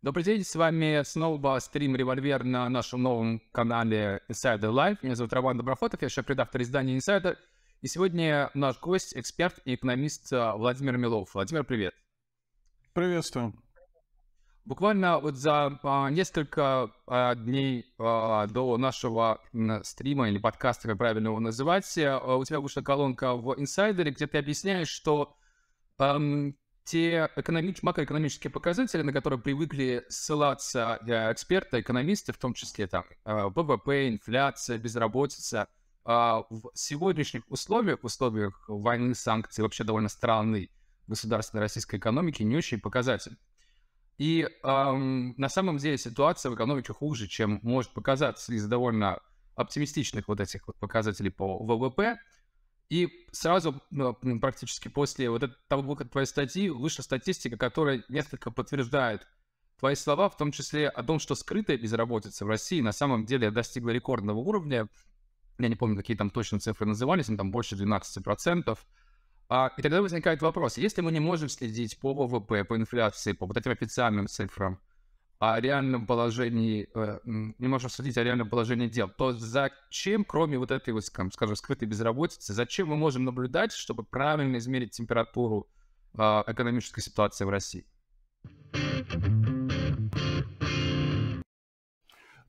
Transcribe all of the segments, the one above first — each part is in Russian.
Добрый день, с вами снова стрим «Револьвер» на нашем новом канале Insider Live. Меня зовут Роман Доброхотов, я шеф-редактор издания Insider. И сегодня наш гость, эксперт и экономист э, Владимир Милов. Владимир, привет. Приветствую. Буквально вот за а, несколько а, дней а, до нашего стрима или подкаста, как правильно его называть, э, а, у тебя вышла колонка в Инсайдере, где ты объясняешь, что а, те экономич- макроэкономические показатели, на которые привыкли ссылаться э, эксперты, экономисты, в том числе там э, ВВП, инфляция, безработица, а, в сегодняшних условиях, в условиях войны, санкций, вообще довольно странной государственной российской экономики, не очень показатель. И эм, на самом деле ситуация в экономике хуже, чем может показаться из довольно оптимистичных вот этих вот показателей по ВВП. И сразу, ну, практически после вот этого, выхода твоей статьи, вышла статистика, которая несколько подтверждает твои слова, в том числе о том, что скрытая безработица в России на самом деле достигла рекордного уровня. Я не помню, какие там точно цифры назывались, но там больше 12%. А, и тогда возникает вопрос, если мы не можем следить по ВВП, по инфляции, по вот этим официальным цифрам, о реальном положении, э, не можем судить о реальном положении дел, то зачем, кроме вот этой, скажем, скрытой безработицы, зачем мы можем наблюдать, чтобы правильно измерить температуру а, экономической ситуации в России?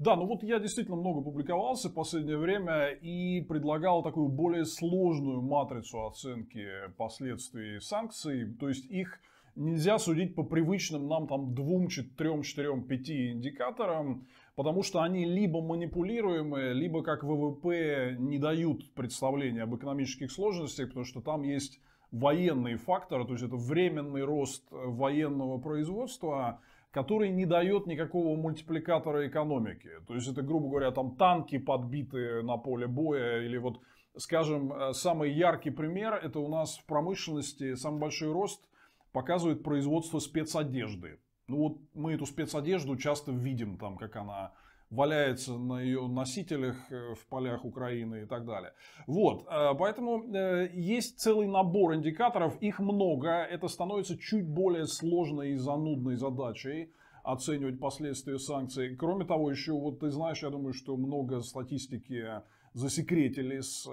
Да, ну вот я действительно много публиковался в последнее время и предлагал такую более сложную матрицу оценки последствий санкций. То есть их нельзя судить по привычным нам там двум, четырем, четырем, пяти индикаторам, потому что они либо манипулируемые, либо как ВВП не дают представления об экономических сложностях, потому что там есть военные факторы, то есть это временный рост военного производства, который не дает никакого мультипликатора экономики. То есть это, грубо говоря, там танки подбитые на поле боя или вот, скажем, э, самый яркий пример, это у нас в промышленности самый большой рост показывает производство спецодежды. Ну вот мы эту спецодежду часто видим там, как она валяется на ее носителях э, в полях Украины и так далее. Вот, э, поэтому э, есть целый набор индикаторов, их много, это становится чуть более сложной и занудной задачей оценивать последствия санкций. Кроме того, еще вот ты знаешь, я думаю, что много статистики засекретили с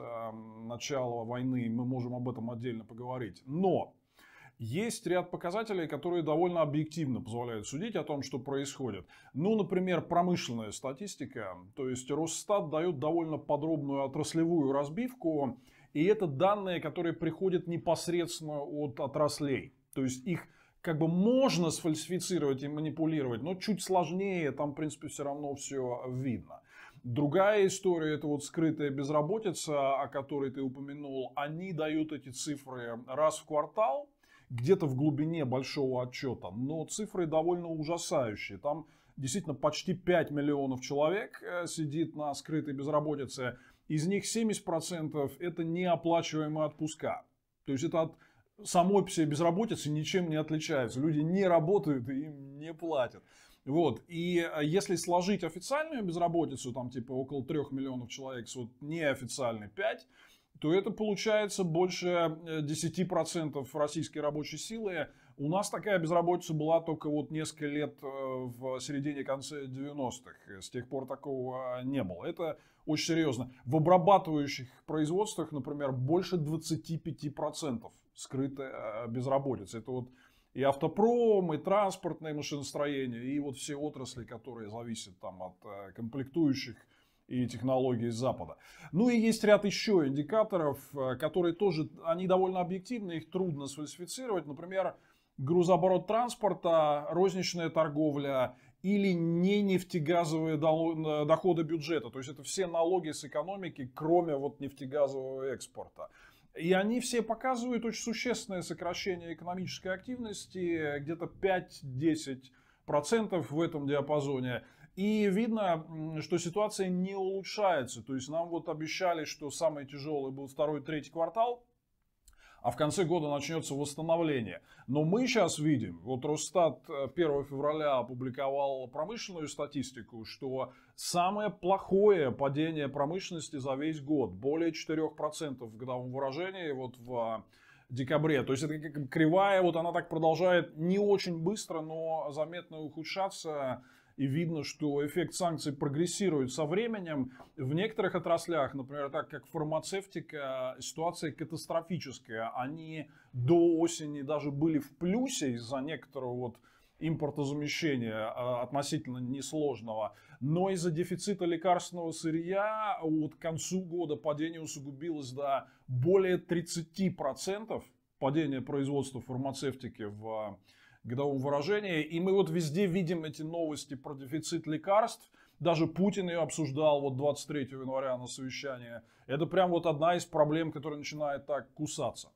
начала войны, мы можем об этом отдельно поговорить. Но есть ряд показателей, которые довольно объективно позволяют судить о том, что происходит. Ну, например, промышленная статистика. То есть Росстат дает довольно подробную отраслевую разбивку. И это данные, которые приходят непосредственно от отраслей. То есть их как бы можно сфальсифицировать и манипулировать, но чуть сложнее, там, в принципе, все равно все видно. Другая история, это вот скрытая безработица, о которой ты упомянул, они дают эти цифры раз в квартал, где-то в глубине большого отчета, но цифры довольно ужасающие. Там действительно почти 5 миллионов человек э, сидит на скрытой безработице. Из них 70% это неоплачиваемые отпуска. То есть это от самой все безработицы ничем не отличается. Люди не работают и им не платят. Вот. И э, если сложить официальную безработицу, там типа около 3 миллионов человек, с вот неофициальной 5, то это получается больше 10% э, российской рабочей силы. У нас такая безработица была только вот несколько лет э, в середине-конце 90-х. С тех пор такого а, не было. Это очень серьезно. В обрабатывающих производствах, например, больше 25% скрытая э, безработица. Это вот и автопром, и транспортное машиностроение, и вот все отрасли, которые зависят там от комплектующих и технологии Запада. Ну и есть ряд еще индикаторов, э, которые тоже, они довольно объективны, их трудно сфальсифицировать. Например, грузооборот транспорта, розничная торговля или не нефтегазовые э, доходы бюджета. То есть это все налоги с экономики, кроме вот нефтегазового экспорта. И они все показывают очень существенное сокращение экономической активности, где-то 5-10% в этом диапазоне. И видно, что ситуация не улучшается. То есть нам вот обещали, что самый тяжелый был второй, третий квартал, а в конце года начнется восстановление. Но мы сейчас видим, вот Росстат 1 э, февраля опубликовал промышленную статистику, что самое плохое падение промышленности за весь год, более 4% в годовом выражении, вот в а, декабре. То есть это как кривая, вот она так продолжает не очень быстро, но заметно ухудшаться и видно, что эффект санкций прогрессирует со временем. В некоторых отраслях, например, так как фармацевтика, ситуация катастрофическая. Они до осени даже были в плюсе из-за некоторого вот импортозамещения а, относительно несложного. Но из-за дефицита лекарственного сырья вот к концу года падение усугубилось до более 30% падения производства фармацевтики в годовом выражении. И мы вот везде видим эти новости про дефицит лекарств. Даже Путин ее обсуждал вот 23 января на совещании. Это прям вот одна из проблем, которая начинает так кусаться.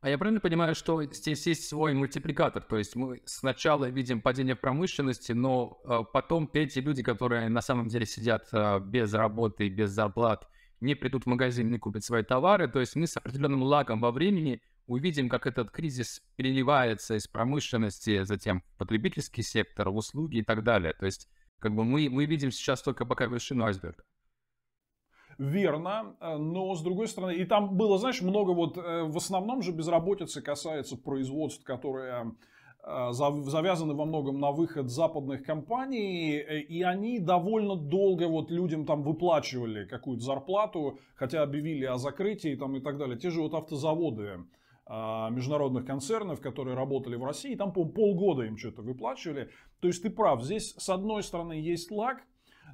А я правильно понимаю, что здесь есть свой мультипликатор? То есть мы сначала видим падение промышленности, но э, потом эти люди, которые на самом деле сидят э, без работы, и без зарплат, не придут в магазин, не купят свои товары. То есть мы с определенным лагом во времени увидим, как этот кризис переливается из промышленности, затем в потребительский сектор, в услуги и так далее. То есть, как бы мы, мы видим сейчас только пока вершину айсберга. Верно, э, но с другой стороны, и там было, знаешь, много вот, э, в основном же безработица касается производств, которые э, завязаны во многом на выход западных компаний, и они довольно долго вот людям там выплачивали какую-то зарплату, хотя объявили о закрытии там и так далее. Те же вот автозаводы, а, международных концернов, которые работали в России, там, по-моему, полгода им что-то выплачивали. То есть ты прав, здесь с одной стороны есть лаг,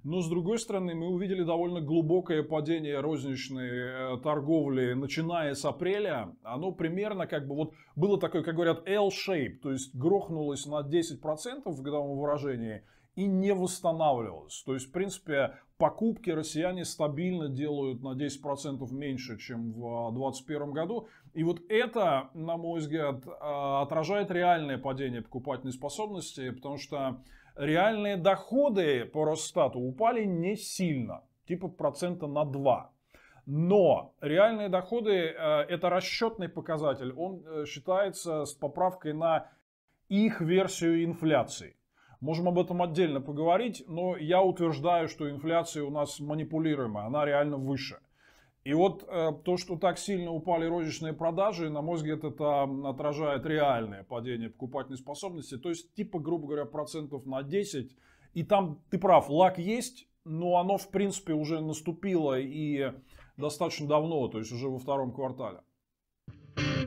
но с другой стороны мы увидели довольно глубокое падение розничной э, торговли, начиная с апреля. Оно примерно как бы вот было такое, как говорят, L-shape, то есть грохнулось на 10% в годовом выражении – и не восстанавливалось, То есть, в принципе, покупки россияне стабильно делают на 10% меньше, чем в 2021 а, году. И вот это, на мой взгляд, а, отражает реальное падение покупательной способности, потому что реальные доходы по Росстату упали не сильно, типа процента на 2. Но реальные доходы э, это расчетный показатель, он э, считается с поправкой на их версию инфляции. Можем об этом отдельно поговорить, но я утверждаю, что инфляция у нас манипулируемая, она реально выше. И вот э, то, что так сильно упали розничные продажи, на мой взгляд, это отражает реальное падение покупательной способности. То есть, типа, грубо говоря, процентов на 10. И там, ты прав, лак есть, но оно, в принципе, уже наступило и достаточно давно, то есть уже во втором квартале.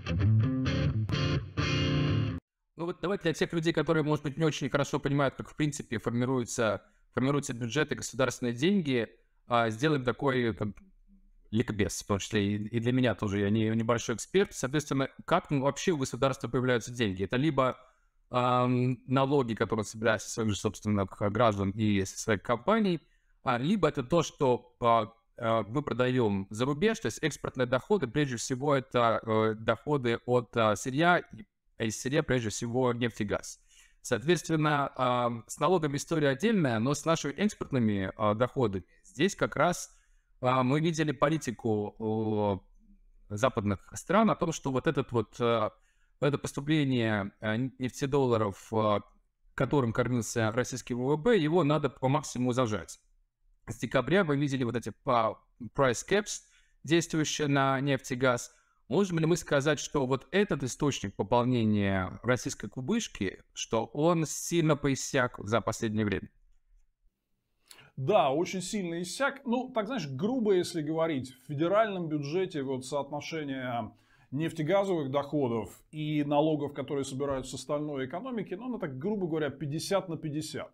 thank you ну вот давайте для тех людей, которые, может быть, не очень хорошо понимают, как в принципе формируются, формируются бюджеты, государственные деньги, а, сделаем такой там, ликбез, Потому что и, и для меня тоже, я не небольшой эксперт. Соответственно, как ну, вообще у государства появляются деньги? Это либо эм, налоги, которые собираются со своих же собственных а, граждан и своих компаний, а, либо это то, что а, а, мы продаем за рубеж, то есть экспортные доходы, прежде всего это а, доходы от а, сырья и а из сырья прежде всего нефть и газ. Соответственно, с налогами история отдельная, но с нашими экспортными а, доходами здесь как раз а, мы видели политику западных стран о том, что вот этот вот а, это поступление нефтедолларов, которым кормился российский ВВП, его надо по максимуму зажать. С декабря мы видели вот эти price caps, действующие на нефть и газ – Можем ли мы сказать, что вот этот источник пополнения российской кубышки, что он сильно поиссяк за последнее время? Да, очень сильно иссяк. Ну, так знаешь, грубо, если говорить, в федеральном бюджете вот соотношение нефтегазовых доходов и налогов, которые собирают с остальной экономики, ну, оно так, грубо говоря, 50 на 50.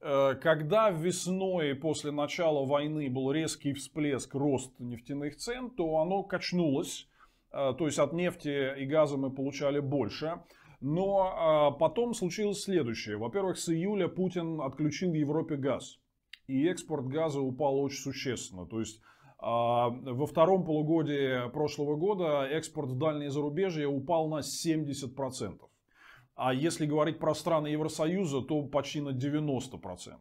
Э, когда весной после начала войны был резкий всплеск рост нефтяных цен, то оно качнулось Э, то есть от нефти и газа мы получали больше. Но э, потом случилось следующее. Во-первых, с июля Путин отключил Европе газ. И экспорт газа упал очень существенно. То есть э, во втором полугодии прошлого года экспорт в дальние зарубежья упал на 70%. А если говорить про страны Евросоюза, то почти на 90%.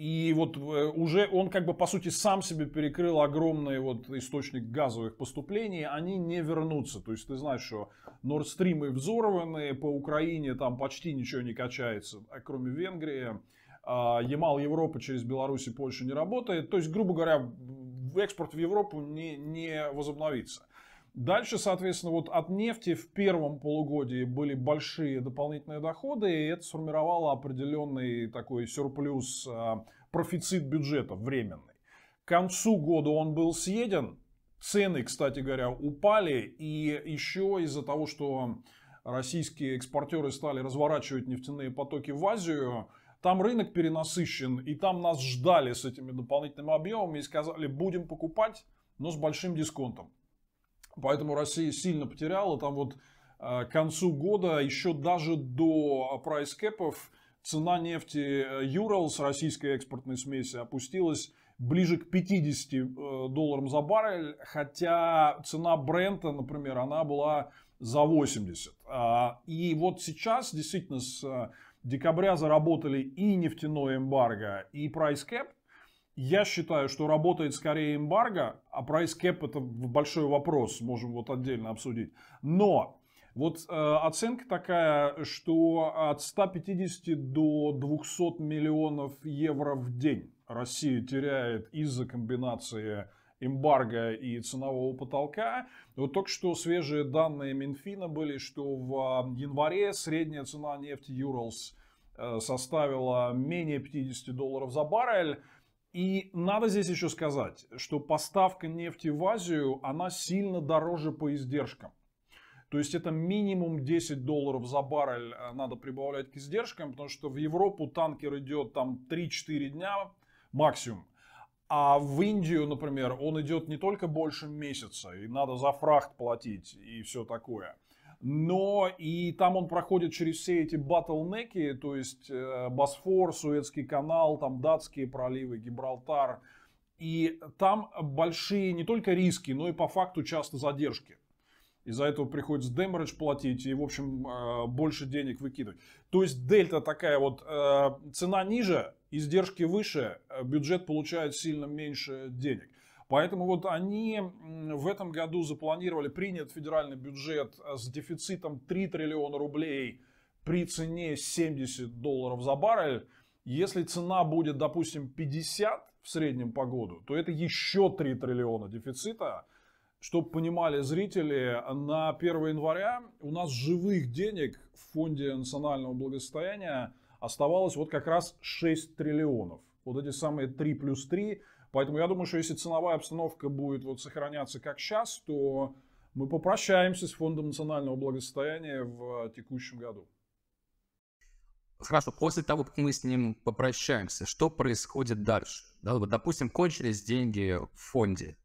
И вот э, уже он как бы по сути сам себе перекрыл огромный вот источник газовых поступлений, они не вернутся. То есть ты знаешь, что Нордстримы взорваны, по Украине там почти ничего не качается, а кроме Венгрии. А, Ямал Европы через Беларусь и Польшу не работает. То есть, грубо говоря, экспорт в Европу не, не возобновится. Дальше, соответственно, вот от нефти в первом полугодии были большие дополнительные доходы, и это сформировало определенный такой сюрплюс, а, профицит бюджета временный. К концу года он был съеден, цены, кстати говоря, упали, и еще из-за того, что российские экспортеры стали разворачивать нефтяные потоки в Азию, там рынок перенасыщен, и там нас ждали с этими дополнительными объемами и сказали, будем покупать, но с большим дисконтом. Поэтому Россия сильно потеряла. Там вот а, к концу года, еще даже до прайс-кэпов, цена нефти э, Юралс, российской экспортной смеси, опустилась ближе к 50 э, долларам за баррель, хотя цена Брента, например, она была за 80. А, и вот сейчас действительно с э, декабря заработали и нефтяное эмбарго, и прайс-кэп – я считаю, что работает скорее эмбарго, а price cap это большой вопрос, можем вот отдельно обсудить. Но вот э, оценка такая, что от 150 до 200 миллионов евро в день Россия теряет из-за комбинации эмбарго и ценового потолка. Вот только что свежие данные Минфина были, что в э, январе средняя цена нефти юралс э, составила менее 50 долларов за баррель. И надо здесь еще сказать, что поставка нефти в Азию, она сильно дороже по издержкам. То есть это минимум 10 долларов за баррель э, надо прибавлять к издержкам, потому что в Европу танкер идет там 3-4 дня максимум. А в Индию, например, он идет не только больше месяца, и надо за фрахт платить и все такое – но и там он проходит через все эти батлнеки, то есть э, Босфор, Суэцкий канал, там датские проливы, Гибралтар. И там большие не только риски, но и по факту часто задержки. Из-за этого приходится демередж платить и, в общем, э, больше денег выкидывать. То есть дельта такая вот, э, цена ниже, издержки выше, бюджет получает сильно меньше денег. Поэтому вот они в этом году запланировали, принят федеральный бюджет э, с дефицитом 3 триллиона рублей при цене 70 долларов за баррель. Если цена будет, допустим, 50 в среднем по году, то это еще 3 триллиона дефицита. Чтобы понимали зрители, на 1 января у нас живых денег в Фонде национального благосостояния оставалось вот как раз 6 триллионов. Вот эти самые 3 плюс 3 Поэтому я думаю, что если ценовая обстановка будет вот сохраняться как сейчас, то мы попрощаемся с Фондом национального благосостояния в а, текущем году. Хорошо, после того, как мы с ним попрощаемся, что происходит дальше? Да, вот, допустим, кончились деньги в фонде,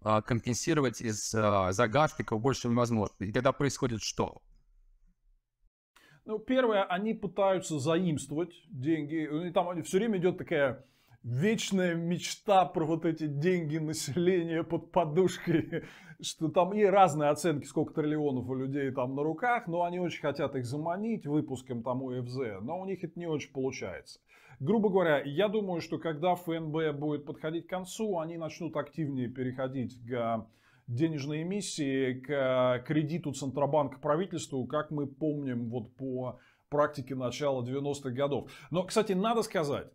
а, компенсировать из а, загашников больше невозможно. И тогда происходит что? Ну, первое, они пытаются заимствовать деньги. И там все время идет такая вечная мечта про вот эти деньги населения под подушкой, что там и разные оценки, сколько триллионов у людей там на руках, но они очень хотят их заманить выпуском там УФЗ, но у них это не очень получается. Грубо говоря, я думаю, что когда ФНБ будет подходить к концу, они начнут активнее переходить к денежной эмиссии, к кредиту Центробанка правительству, как мы помним вот по практике начала 90-х годов. Но, кстати, надо сказать,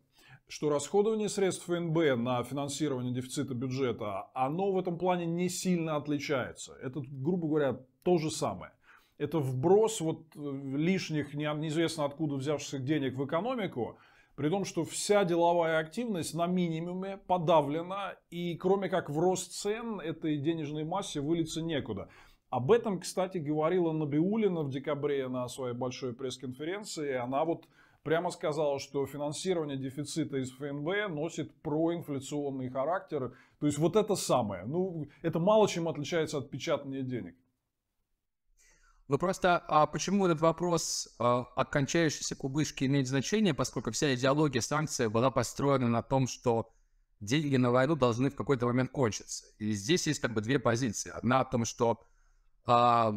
что расходование средств ФНБ на финансирование дефицита бюджета, оно в этом плане не сильно отличается. Это, грубо говоря, то же самое. Это вброс вот э, лишних, неизвестно откуда взявшихся денег в экономику, при том, что вся деловая активность на минимуме подавлена, и кроме как в рост цен этой денежной массе вылиться некуда. Об этом, кстати, говорила Набиулина в декабре на своей большой пресс-конференции. Она вот прямо сказала, что финансирование дефицита из ФНБ носит проинфляционный характер. То есть вот это самое. Ну, это мало чем отличается от печатания денег. Ну просто, а почему этот вопрос а, о кончающейся имеет значение, поскольку вся идеология санкций была построена на том, что деньги на войну должны в какой-то момент кончиться. И здесь есть как бы две позиции. Одна о том, что а,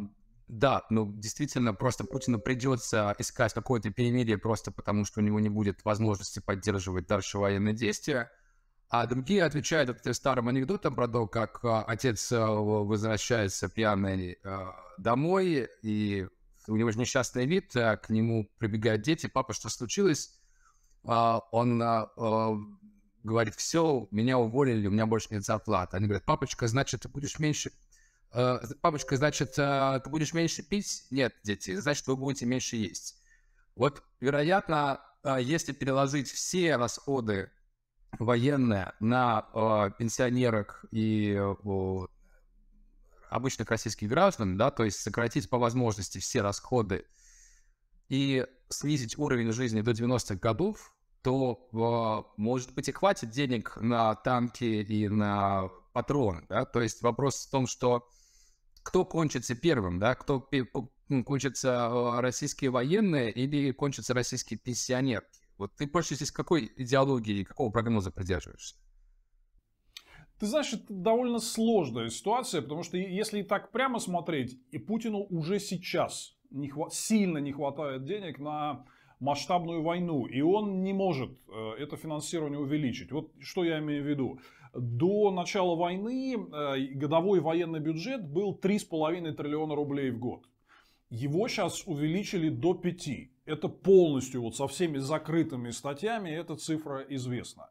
да, ну действительно, просто Путину придется искать какое-то перемирие просто потому, что у него не будет возможности поддерживать дальше военные действия. А другие отвечают вот этим старым анекдотом про то, как а, отец э, возвращается пьяный э, домой, и у него же несчастный вид, э, к нему прибегают дети, папа, что случилось? А он говорит, все, меня уволили, у меня больше нет зарплаты. Они говорят, папочка, значит, ты будешь меньше Э, папочка, значит, э, ты будешь меньше пить? Нет, дети, значит, вы будете меньше есть. Вот, вероятно, э, если переложить все расходы военные на пенсионерок и обычных российских граждан, да, то есть сократить по возможности все расходы и снизить уровень жизни до 90-х годов, то, может быть, и хватит денег на танки и на патрона, да, то есть вопрос в том, что кто кончится первым, да, кто ну, кончится э, российские военные или кончится российские пенсионерки. Вот ты больше здесь какой идеологии, какого прогноза придерживаешься? Ты знаешь, это довольно сложная ситуация, потому что если так прямо смотреть, и Путину уже сейчас не хва- сильно не хватает денег на масштабную войну, и он не может э, это финансирование увеличить. Вот что я имею в виду. До начала войны э, годовой военный бюджет был 3,5 триллиона рублей в год. Его сейчас увеличили до 5. Это полностью вот со всеми закрытыми статьями, эта цифра известна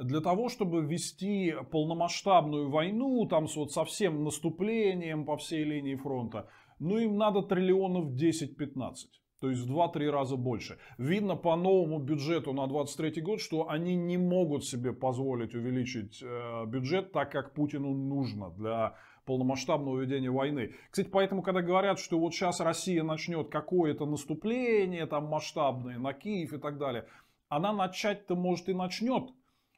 для того, чтобы вести полномасштабную войну, там с вот совсем наступлением по всей линии фронта, ну им надо триллионов 10-15. То есть в 2-3 раза больше. Видно по новому бюджету на 2023 год, что они не могут себе позволить увеличить э, бюджет так, как Путину нужно для полномасштабного ведения войны. Кстати, поэтому, когда говорят, что вот сейчас Россия начнет какое-то наступление там масштабное на Киев и так далее, она начать-то может и начнет,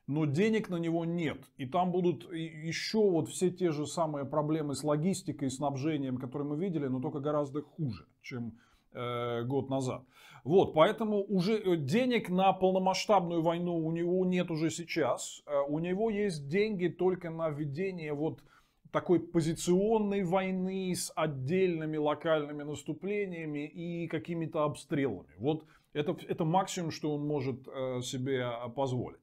но денег на него нет. И там будут еще вот все те же самые проблемы с логистикой, снабжением, которые мы видели, но только гораздо хуже, чем Э, год назад. Вот, поэтому уже э, денег на полномасштабную войну у него нет уже сейчас. Э, у него есть деньги только на ведение вот такой позиционной войны с отдельными локальными наступлениями и какими-то обстрелами. Вот это, это максимум, что он может себе а, позволить.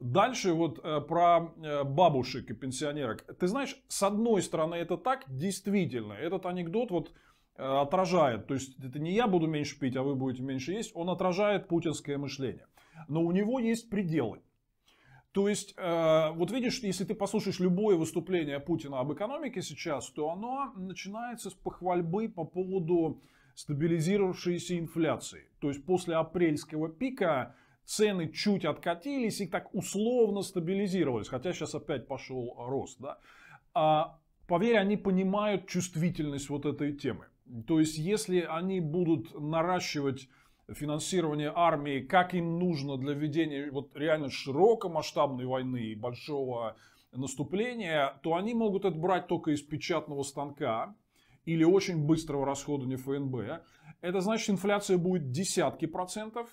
Дальше вот про бабушек и пенсионерок. Ты знаешь, с одной стороны это так, действительно, этот анекдот вот Э, отражает, то есть это не я буду меньше пить, а вы будете меньше есть, он отражает путинское мышление. Но у него есть пределы. То есть, э, вот видишь, если ты послушаешь любое выступление Путина об экономике сейчас, то оно начинается с похвальбы по поводу стабилизировавшейся инфляции. То есть, после апрельского пика цены чуть откатились и так условно стабилизировались, хотя сейчас опять пошел рост. Да? А, поверь, они понимают чувствительность вот этой темы. То есть, если они будут наращивать финансирование армии, как им нужно для ведения вот реально широкомасштабной войны и большого наступления, то они могут это брать только из печатного станка или очень быстрого расходования ФНБ. Это значит, инфляция будет десятки процентов.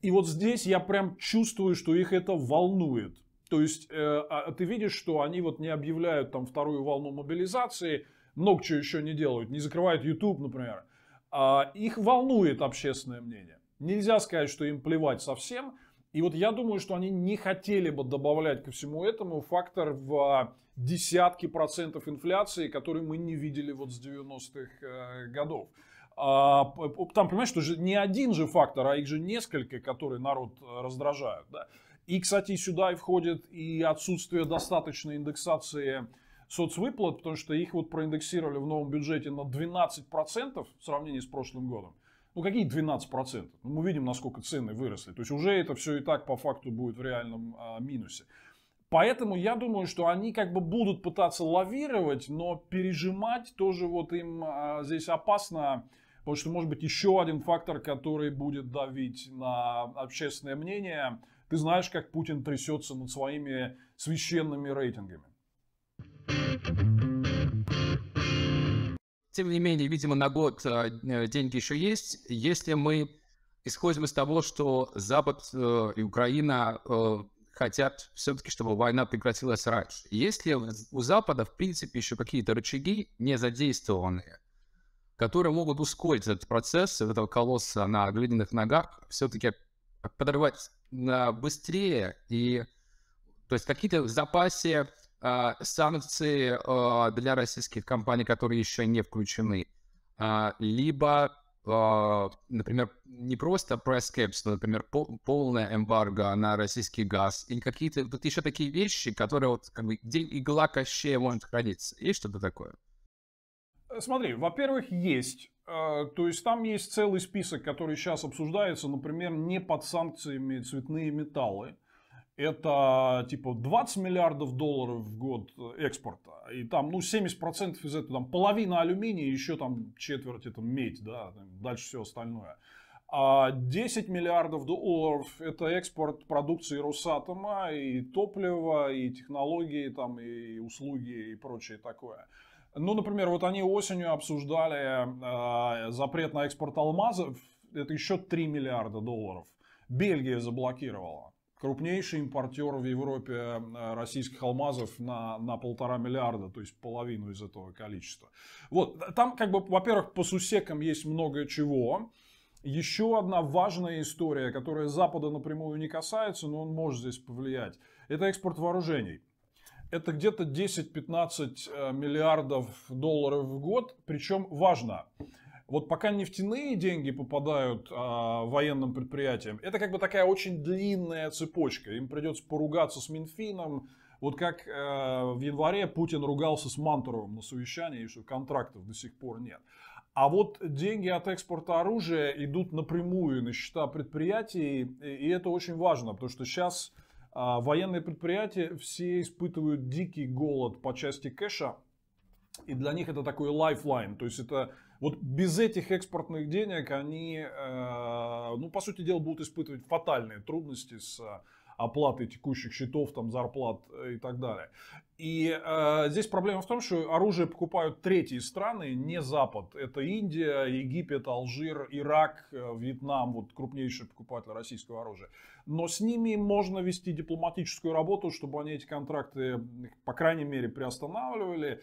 И вот здесь я прям чувствую, что их это волнует. То есть э, а, а ты видишь, что они вот не объявляют там вторую волну мобилизации – много чего еще не делают, не закрывают YouTube, например, а, их волнует общественное мнение. Нельзя сказать, что им плевать совсем. И вот я думаю, что они не хотели бы добавлять ко всему этому фактор в а, десятки процентов инфляции, который мы не видели вот с 90-х э, годов. А, там, понимаешь, что же не один же фактор, а их же несколько, которые народ э, раздражают. Да? И, кстати, сюда и входит и отсутствие достаточной индексации соцвыплат, потому что их вот проиндексировали в новом бюджете на 12% в сравнении с прошлым годом. Ну, какие 12%? Ну, мы видим, насколько цены выросли. То есть, уже это все и так по факту будет в реальном а, минусе. Поэтому я думаю, что они как бы будут пытаться лавировать, но пережимать тоже вот им а, здесь опасно. Потому что, может быть, еще один фактор, который будет давить на общественное мнение. Ты знаешь, как Путин трясется над своими священными рейтингами. Тем не менее, видимо, на год э, э, деньги еще есть. Если мы исходим из того, что Запад э, и Украина хотят все-таки, чтобы война прекратилась раньше. Если у Запада, в принципе, еще какие-то рычаги не задействованные, которые могут ускорить этот процесс, этого колосса на глиняных ногах, все-таки подорвать быстрее и то есть какие-то в запасе а, санкции а, для российских компаний, которые еще не включены, а, либо, например, не просто price caps, но, например, полная эмбарго на российский газ, или какие-то вот еще такие вещи, которые вот как бы где игла кощея может храниться. Есть что-то такое? Смотри, во-первых, есть. То есть там есть целый список, который сейчас обсуждается, например, не под санкциями цветные металлы это типа 20 миллиардов долларов в год экспорта. И там, ну, 70% из этого, там половина алюминия, еще там четверть это медь, да, дальше все остальное. А 10 миллиардов долларов – это экспорт продукции Росатома, и топлива, и технологии, там, и услуги, и прочее такое. Ну, например, вот они осенью обсуждали э, запрет на экспорт алмазов, это еще 3 миллиарда долларов. Бельгия заблокировала крупнейший импортер в Европе э, российских алмазов на, на полтора миллиарда, то есть половину из этого количества. Вот, там как бы, во-первых, по сусекам есть много чего. Еще одна важная история, которая Запада напрямую не касается, но он может здесь повлиять, это экспорт вооружений. Это где-то 10-15 э, миллиардов долларов в год, причем важно – вот пока нефтяные деньги попадают а, военным предприятиям, это как бы такая очень длинная цепочка. Им придется поругаться с Минфином. Вот как э, в январе Путин ругался с Мантуровым на совещании, что контрактов до сих пор нет. А вот деньги от экспорта оружия идут напрямую на счета предприятий, и это очень важно, потому что сейчас э, а, военные предприятия все испытывают дикий голод по части кэша, и для них это такой лайфлайн, то есть это вот без этих экспортных денег они, э, ну, по сути дела, будут испытывать фатальные трудности с оплаты текущих счетов, там, зарплат э, и так далее. И э, здесь проблема в том, что оружие покупают третьи страны, не Запад. Это Индия, Египет, Алжир, Ирак, э, Вьетнам, вот крупнейшие покупатели российского оружия. Но с ними можно вести дипломатическую работу, чтобы они эти контракты, по крайней мере, приостанавливали.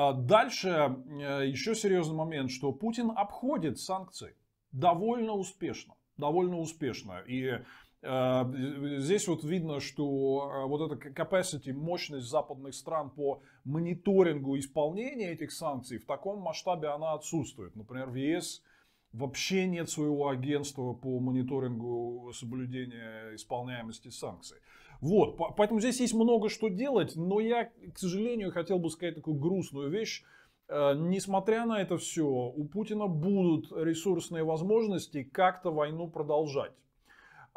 А дальше э, еще серьезный момент, что Путин обходит санкции довольно успешно. Довольно успешно. И э, Здесь вот видно, что э, вот эта capacity, мощность западных стран по мониторингу исполнения этих санкций в таком масштабе она отсутствует. Например, в ЕС вообще нет своего агентства по мониторингу соблюдения исполняемости санкций. Вот, поэтому здесь есть много что делать, но я, к сожалению, хотел бы сказать такую грустную вещь. Э, несмотря на это все, у Путина будут ресурсные возможности как-то войну продолжать.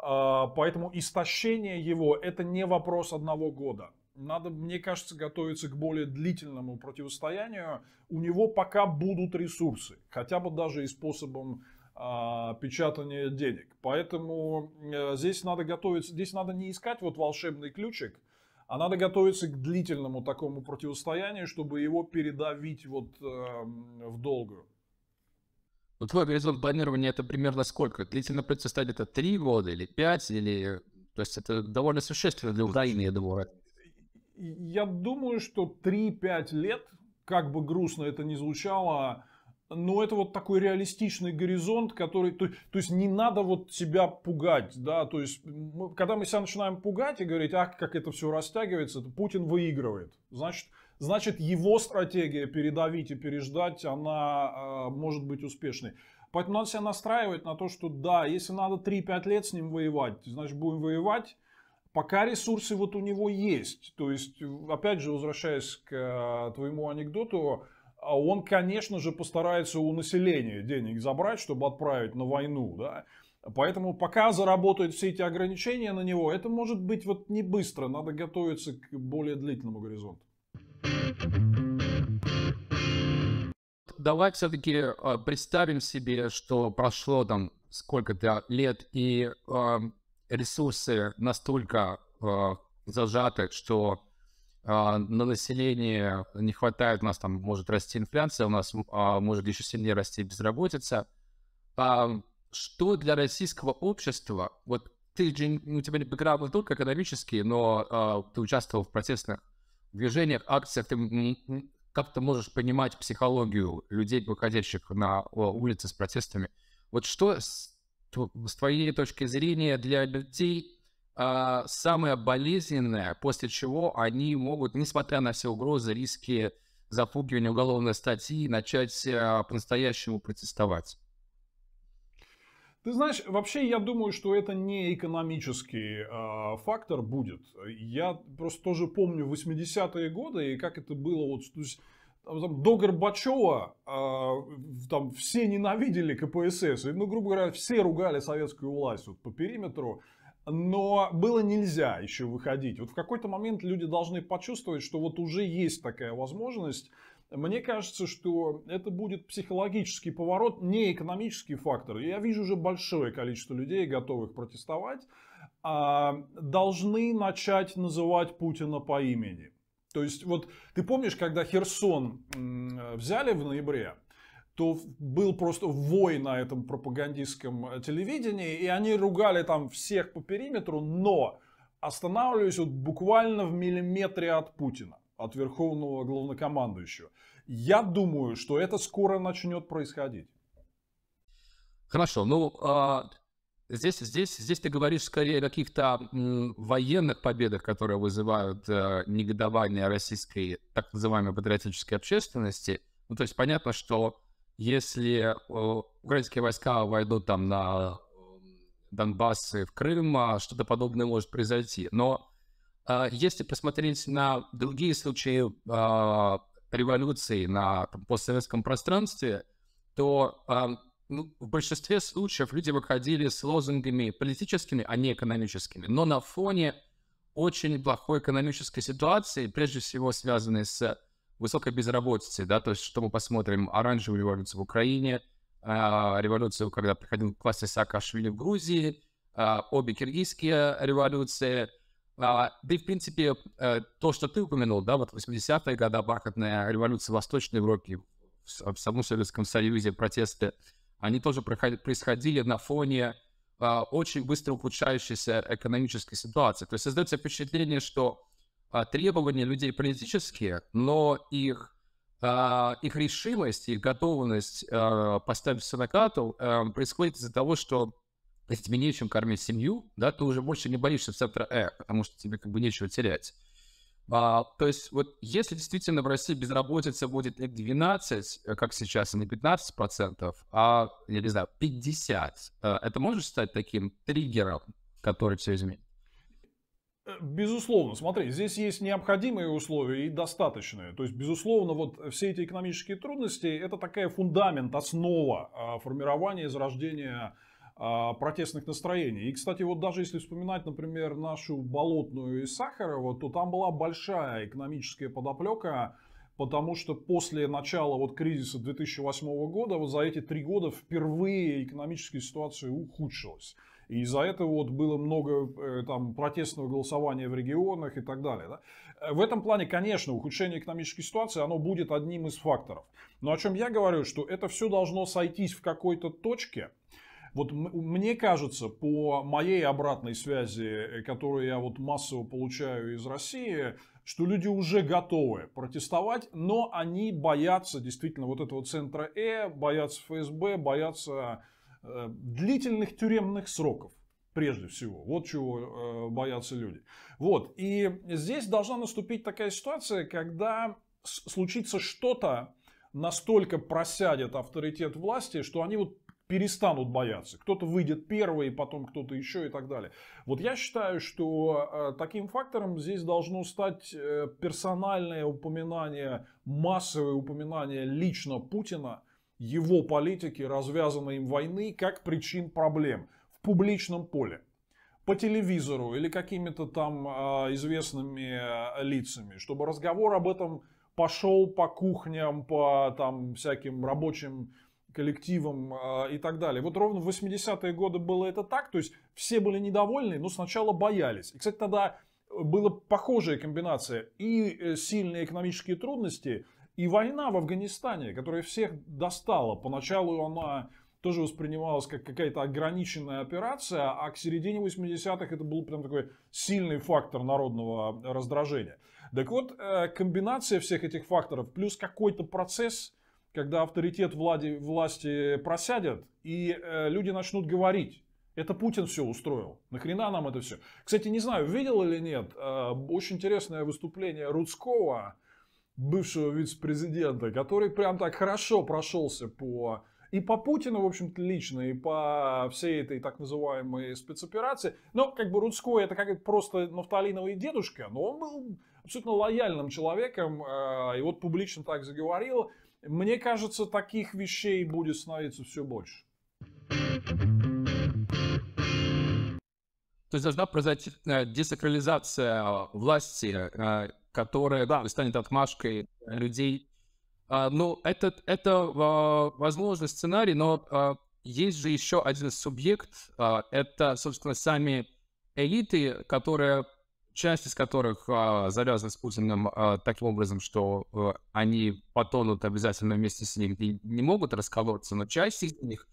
Э, поэтому истощение его – это не вопрос одного года. Надо, мне кажется, готовиться к более длительному противостоянию. У него пока будут ресурсы, хотя бы даже и способом а, печатания денег. Поэтому э, здесь надо готовиться, здесь надо не искать вот волшебный ключик, а надо готовиться к длительному такому противостоянию, чтобы его передавить вот эм, в долгую. Вот твой горизонт планирования это примерно сколько? Длительное противостояние это три года или пять Или... То есть это довольно существенно для Украины, я думаю. Я думаю, что 3-5 лет, как бы грустно это ни звучало, но это вот такой реалистичный горизонт, который, то, то есть не надо вот себя пугать, да, то есть мы, когда мы себя начинаем пугать и говорить, ах, как это все растягивается, то Путин выигрывает, значит, значит его стратегия передавить и переждать, она э, может быть успешной. Поэтому надо себя настраивать на то, что да, если надо 3-5 лет с ним воевать, значит будем воевать, пока ресурсы вот у него есть. То есть, опять же, возвращаясь к э, твоему анекдоту, а он, конечно же, постарается у населения денег забрать, чтобы отправить на войну. Да? Поэтому пока заработают все эти ограничения на него, это может быть вот не быстро, надо готовиться к более длительному горизонту. Давай все-таки э, представим себе, что прошло там сколько-то лет, и э, ресурсы настолько э, зажаты, что а, на население не хватает, у нас там может расти инфляция, у нас а, может еще сильнее расти безработица. А, что для российского общества, вот ты же, у тебя бэкграунд не только экономический, но ты участвовал в протестных движениях, акциях, ты как ты можешь понимать психологию людей, выходящих на улицы с протестами? Вот что с твоей точки зрения для людей а, самое болезненное, после чего они могут, несмотря на все угрозы, риски запугивания уголовной статьи, начать э, по-настоящему протестовать. Ты знаешь, вообще я думаю, что это не экономический э, фактор будет. Я просто тоже помню 80-е годы и как это было вот то есть, до Горбачева там все ненавидели КПСС, и, ну грубо говоря, все ругали советскую власть вот по периметру но было нельзя еще выходить. Вот в какой-то момент люди должны почувствовать, что вот уже есть такая возможность. Мне кажется, что это будет психологический поворот, не экономический фактор. Я вижу уже большое количество людей, готовых протестовать, а, должны начать называть Путина по имени. То есть, вот ты помнишь, когда Херсон взяли в ноябре, то был просто вой на этом пропагандистском э, телевидении, и они ругали там всех по периметру, но останавливались вот буквально в миллиметре от Путина, от верховного главнокомандующего. Я думаю, что это скоро начнет происходить. Хорошо, ну а, здесь, здесь, здесь ты говоришь скорее о каких-то военных победах, которые вызывают э, негодование российской так называемой патриотической общественности. Ну, то есть понятно, что если э, украинские войска войдут там на э, Донбасс и в Крым, а что-то подобное может произойти. Но э, если посмотреть на другие случаи революции на постсоветском пространстве, то ну, в большинстве случаев люди выходили с лозунгами политическими, а не экономическими. Но на фоне очень плохой экономической ситуации, прежде всего связанной с высокой безработицы, да, то есть что мы посмотрим, оранжевую революцию в Украине, э, революцию, когда приходил класс Саакашвили в Грузии, а, обе киргизские революции, а, да и, в принципе, э, то, что ты упомянул, да, вот 80-е годы, бархатная революция в Восточной Европе, в, в самом Советском Союзе протесты, они тоже происходили на фоне э, очень быстро ухудшающейся экономической ситуации. То есть создается впечатление, что а, требования людей политические, но их, а, их решимость, их готовность а, поставить на кату а, происходит из-за того, что если тебе нечем кормить семью, да, ты уже больше не боишься центра Э, потому что тебе как бы нечего терять. А, то есть вот если действительно в России безработица будет не 12, э, как сейчас, а не 15 процентов, а, я не знаю, 50, э, это может стать таким триггером, который все изменит? Э, безусловно, смотри, здесь есть необходимые условия и достаточные. То есть, безусловно, вот все эти экономические трудности – это такая фундамент, основа а, формирования и зарождения а, протестных настроений. И, кстати, вот даже если вспоминать, например, нашу Болотную и Сахарова, то там была большая экономическая подоплека, потому что после начала вот кризиса 2008 года, вот за эти три года впервые экономическая ситуация ухудшилась из-за этого вот было много э, там, протестного голосования в регионах и так далее. Да? Э, в этом плане, конечно, ухудшение экономической ситуации, оно будет одним из факторов. Но о чем я говорю, что это все должно сойтись в какой-то точке, вот мне кажется, по моей обратной связи, э, которую я вот массово получаю из России, что люди уже готовы протестовать, но они боятся действительно вот этого центра Э, боятся ФСБ, боятся Э, длительных тюремных сроков прежде всего. Вот чего э, боятся люди. Вот. И здесь должна наступить такая ситуация, когда случится что-то, настолько просядет авторитет власти, что они вот перестанут бояться. Кто-то выйдет первый, потом кто-то еще и так далее. Вот я считаю, что э, таким фактором здесь должно стать э, персональное упоминание, массовое упоминание лично Путина его политики, развязанной им войны, как причин проблем в публичном поле по телевизору или какими-то там э, известными э, лицами, чтобы разговор об этом пошел по кухням, по там всяким рабочим коллективам э, и так далее. Вот ровно в 80-е годы было это так, то есть все были недовольны, но сначала боялись. И, кстати, тогда э, была похожая комбинация и э, сильные экономические трудности, и война в Афганистане, которая всех достала, поначалу она тоже воспринималась как какая-то ограниченная операция, а к середине 80-х это был прям такой сильный фактор народного раздражения. Так вот, э, комбинация всех этих факторов плюс какой-то процесс, когда авторитет влади, власти просядет, и э, люди начнут говорить. Это Путин все устроил. Нахрена нам это все? Кстати, не знаю, видел или нет, э, очень интересное выступление Рудского – бывшего вице-президента, который прям так хорошо прошелся по и по Путину, в общем-то, лично, и по всей этой так называемой спецоперации. Но как бы Рудской это как просто нафталиновый дедушка, но он был абсолютно лояльным человеком, э, и вот публично так заговорил. Мне кажется, таких вещей будет становиться все больше. То есть должна произойти э, десакрализация э, власти которая, да, станет отмашкой э, людей. А, ну, это, это а, возможный сценарий, но а, есть же еще один субъект, а, это, собственно, сами элиты, которые, часть из которых а, завязана с Путиным а, таким образом, что а, они потонут обязательно вместе с ним и не могут расколоться, но часть из них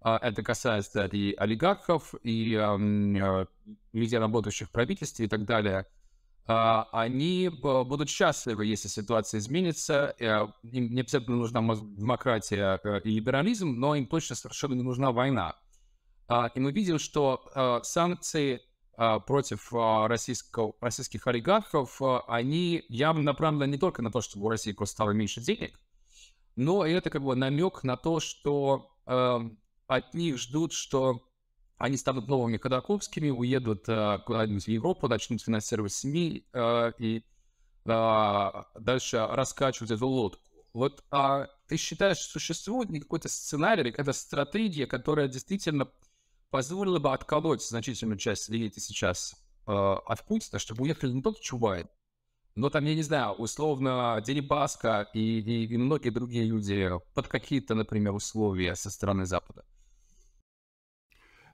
а, это касается и олигархов, и э, людей, работающих в правительстве и так далее – а, они э, будут счастливы, если ситуация изменится. Э, им не обязательно нужна демократия э, и либерализм, но им точно совершенно не нужна война. А, и мы видим, что санкции против российских олигархов, они явно направлены не только на то, чтобы у России просто стало меньше денег, но это как бы намек на то, что эм, от них ждут, что они станут новыми Ходаковскими, уедут э, куда-нибудь в Европу, начнут финансировать СМИ э, и э, дальше раскачивать эту лодку. Вот э, ты считаешь, существует ли какой-то сценарий или какая-то стратегия, которая действительно позволила бы отколоть значительную часть элиты сейчас э, от Путина, чтобы уехали не только Чубай, но там, я не знаю, условно, Дерибаска и, и, и многие другие люди под какие-то, например, условия со стороны Запада?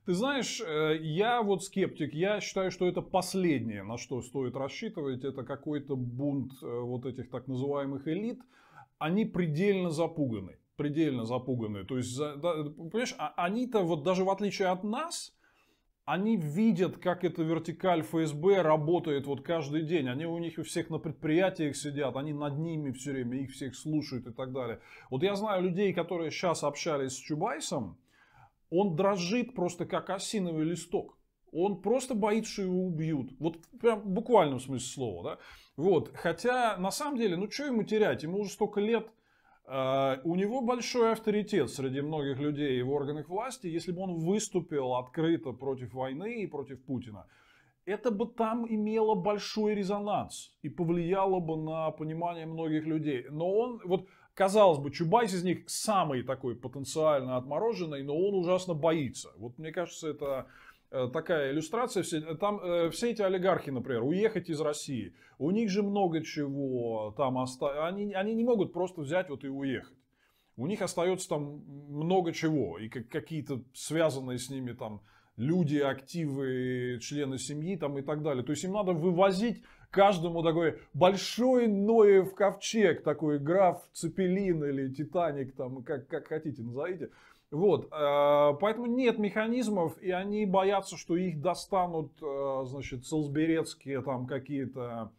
Ты знаешь, э, я вот скептик. Я считаю, что это последнее, на что стоит рассчитывать. Это какой-то бунт э, вот этих так называемых элит. Они предельно запуганы. Предельно запуганы. То есть, да, понимаешь, а они-то вот даже в отличие от нас, они видят, как эта вертикаль ФСБ работает вот каждый день. Они у них у всех на предприятиях сидят, они над ними все время, их всех слушают и так далее. Вот я знаю людей, которые сейчас общались с Чубайсом, он дрожит просто как осиновый листок. Он просто боится, что его убьют. Вот прям в буквальном смысле слова. Да? Вот. Хотя, на самом деле, ну что ему терять? Ему уже столько лет. Э, у него большой авторитет среди многих людей и в органах власти, если бы он выступил открыто против войны и против Путина это бы там имело большой резонанс и повлияло бы на понимание многих людей. Но он, вот Казалось бы, Чубайс из них самый такой потенциально отмороженный, но он ужасно боится. Вот мне кажется, это э, такая иллюстрация. Э, там э, все эти олигархи, например, уехать из России, у них же много чего там осталось. Они, они не могут просто взять вот и уехать. У них остается там много чего. И какие-то связанные с ними там люди, активы, члены семьи там и так далее. То есть им надо вывозить каждому такой большой Ноев ковчег, такой граф Цепелин или Титаник, там, как, как хотите назовите. Вот, э, поэтому нет механизмов, и они боятся, что их достанут, э, значит, солсберецкие там какие-то,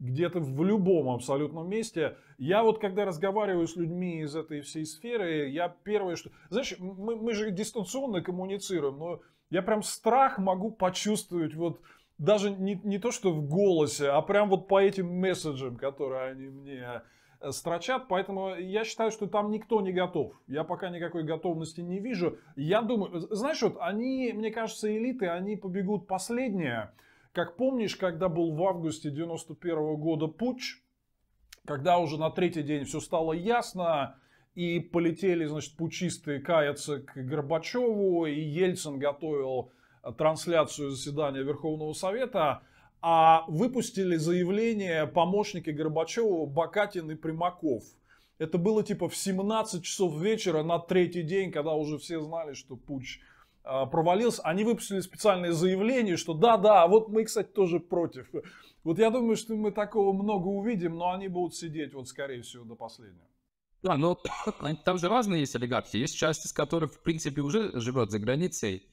где-то в любом абсолютном месте. Я вот, когда разговариваю с людьми из этой всей сферы, я первое, что... Знаешь, мы, мы же дистанционно коммуницируем, но я прям страх могу почувствовать вот даже не, не то, что в голосе, а прям вот по этим месседжам, которые они мне э, строчат. Поэтому я считаю, что там никто не готов. Я пока никакой готовности не вижу. Я думаю, знаешь, вот они, мне кажется, элиты, они побегут последние. Как помнишь, когда был в августе 91 -го года путч, когда уже на третий день все стало ясно, и полетели, значит, пучистые каяться к Горбачеву, и Ельцин готовил трансляцию заседания Верховного Совета, а выпустили заявление помощники Горбачева Бакатин и Примаков. Это было типа в 17 часов вечера на третий день, когда уже все знали, что путь а, провалился. Они выпустили специальное заявление, что да-да, вот мы, кстати, тоже против. Вот я думаю, что мы такого много увидим, но они будут сидеть, вот, скорее всего, до последнего. Да, но там же разные есть олигархи. Есть часть из которых, в принципе, уже живет за границей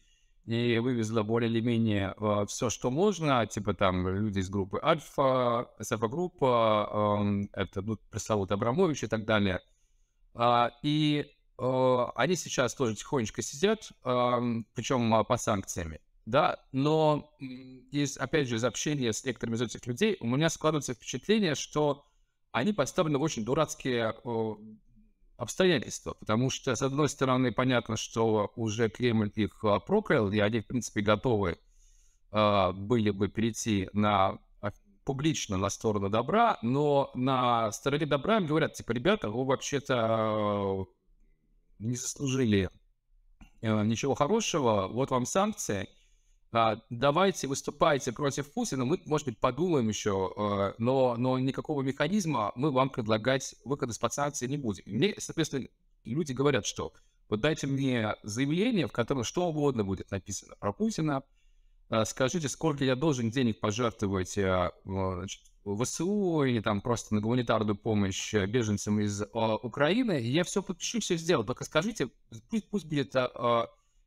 и вывезла более или менее э, а, все, что можно, типа там люди из группы Альфа, СФ-группа, э, это ну, пресловутый Абрамович и так далее. Э, и э, они сейчас тоже тихонечко сидят, э, причем э, по санкциями, да, но из, опять же, из общения с некоторыми из этих людей у меня складывается впечатление, что они поставлены в очень дурацкие э, обстоятельства, потому что, с одной стороны, понятно, что уже Кремль их а, проклял, и они, в принципе, готовы а, были бы перейти на публично на сторону добра, но на стороне добра им говорят, типа, ребята, вы вообще-то а, не заслужили э, ничего хорошего, вот вам санкции – а, давайте выступайте против Путина, мы, может быть, подумаем еще, э, но, но никакого механизма мы вам предлагать выход из-под не будем. Мне, соответственно, люди говорят, что вот дайте мне заявление, в котором что угодно будет написано про Путина, э, скажите, сколько я должен денег пожертвовать э, значит, ВСУ или там просто на гуманитарную помощь беженцам из Украины, я все подпишу, все сделаю, только скажите, пусть, пусть будет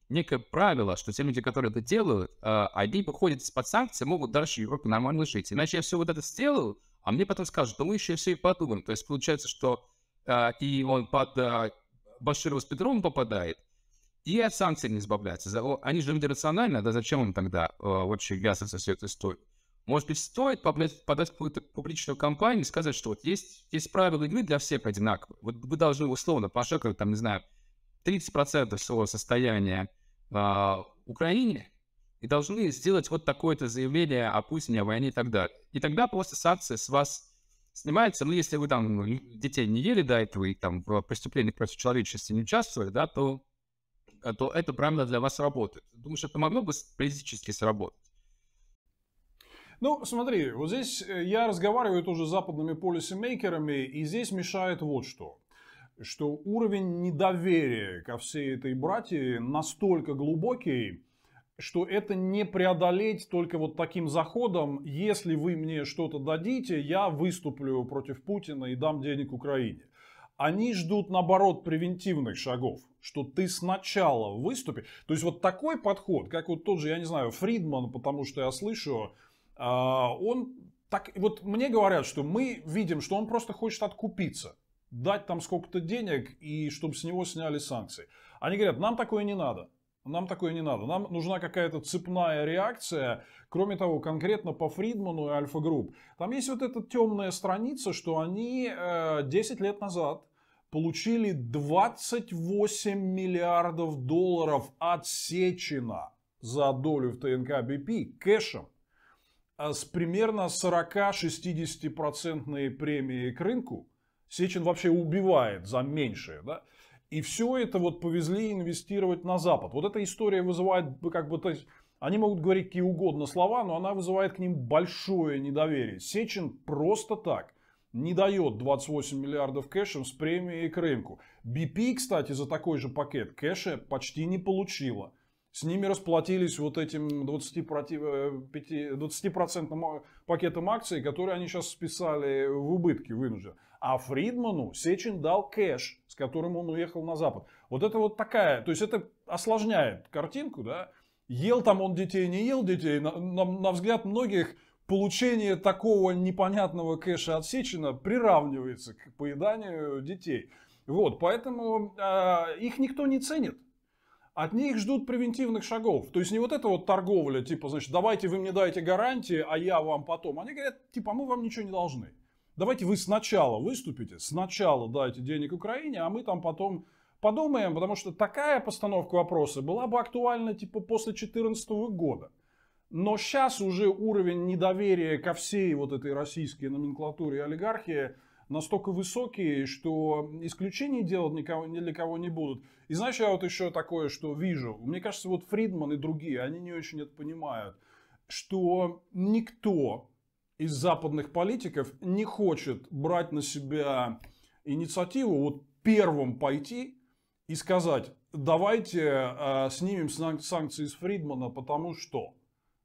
некое правило, что те люди, которые это делают, э, они выходят из-под санкций, могут дальше в Европе нормально жить. Иначе я все вот это сделаю, а мне потом скажут, да мы еще все и подумаем. То есть получается, что э, и он под э, а, Баширова с Петровым попадает, и от санкций не избавляется. они же люди рациональны, да зачем им тогда э, вообще ввязываться все это стоит? Может быть, стоит подать, подать какую-то публичную кампанию и сказать, что вот есть, есть правила игры для всех одинаковые. Вот вы должны условно пошагово, там, не знаю, 30% своего состояния а, Украине и должны сделать вот такое-то заявление о Путине, о войне и так далее. И тогда просто санкции с вас снимаются. Ну, если вы там детей не ели до этого и там в преступлениях против человечности не участвовали, да, то, э, то это правило для вас работает. Думаю, что это могло бы политически сработать. Ну, смотри, вот здесь э, я разговариваю тоже с западными полисимейкерами, и здесь мешает вот что что уровень недоверия ко всей этой братии настолько глубокий, что это не преодолеть только вот таким заходом, если вы мне что-то дадите, я выступлю против Путина и дам денег Украине. Они ждут, наоборот, превентивных шагов, что ты сначала выступи. То есть вот такой подход, как вот тот же, я не знаю, Фридман, потому что я слышу, а, он так, вот мне говорят, что мы видим, что он просто хочет откупиться дать там сколько-то денег и чтобы с него сняли санкции. Они говорят, нам такое не надо. Нам такое не надо. Нам нужна какая-то цепная реакция. Кроме того, конкретно по Фридману и Альфа Групп. Там есть вот эта темная страница, что они э, 10 лет назад получили 28 миллиардов долларов отсечено за долю в ТНК БП кэшем э, с примерно 40-60% премии к рынку – Сечин вообще убивает за меньшее, да? И все это вот повезли инвестировать на Запад. Вот эта история вызывает ну, как бы, то есть, они могут говорить какие угодно слова, но она вызывает к ним большое недоверие. Сечин просто так не дает 28 миллиардов кэшем с премией к рынку. BP, кстати, за такой же пакет кэша почти не получила. С ними расплатились вот этим 20%, 20 э, э, пакетом акций, которые они сейчас списали в убытки вынужденно. А Фридману Сечин дал кэш, с которым он уехал на Запад. Вот это вот такая, то есть это осложняет картинку, да. Ел там он детей, не ел детей. На, на, на взгляд многих получение такого непонятного кэша от Сечина приравнивается к поеданию детей. Вот, поэтому э, их никто не ценит. От них ждут превентивных шагов. То есть не вот эта вот торговля, типа, значит, давайте вы мне даете гарантии, а я вам потом. Они говорят, типа, «А мы вам ничего не должны давайте вы сначала выступите, сначала дайте денег Украине, а мы там потом подумаем, потому что такая постановка вопроса была бы актуальна типа после 2014 года. Но сейчас уже уровень недоверия ко всей вот этой российской номенклатуре и олигархии настолько высокий, что исключений делать никого, ни для кого не будут. И знаешь, я вот еще такое, что вижу. Мне кажется, вот Фридман и другие, они не очень это понимают, что никто из западных политиков не хочет брать на себя инициативу вот первым пойти и сказать, давайте э, снимем санк- санкции с Фридмана, потому что.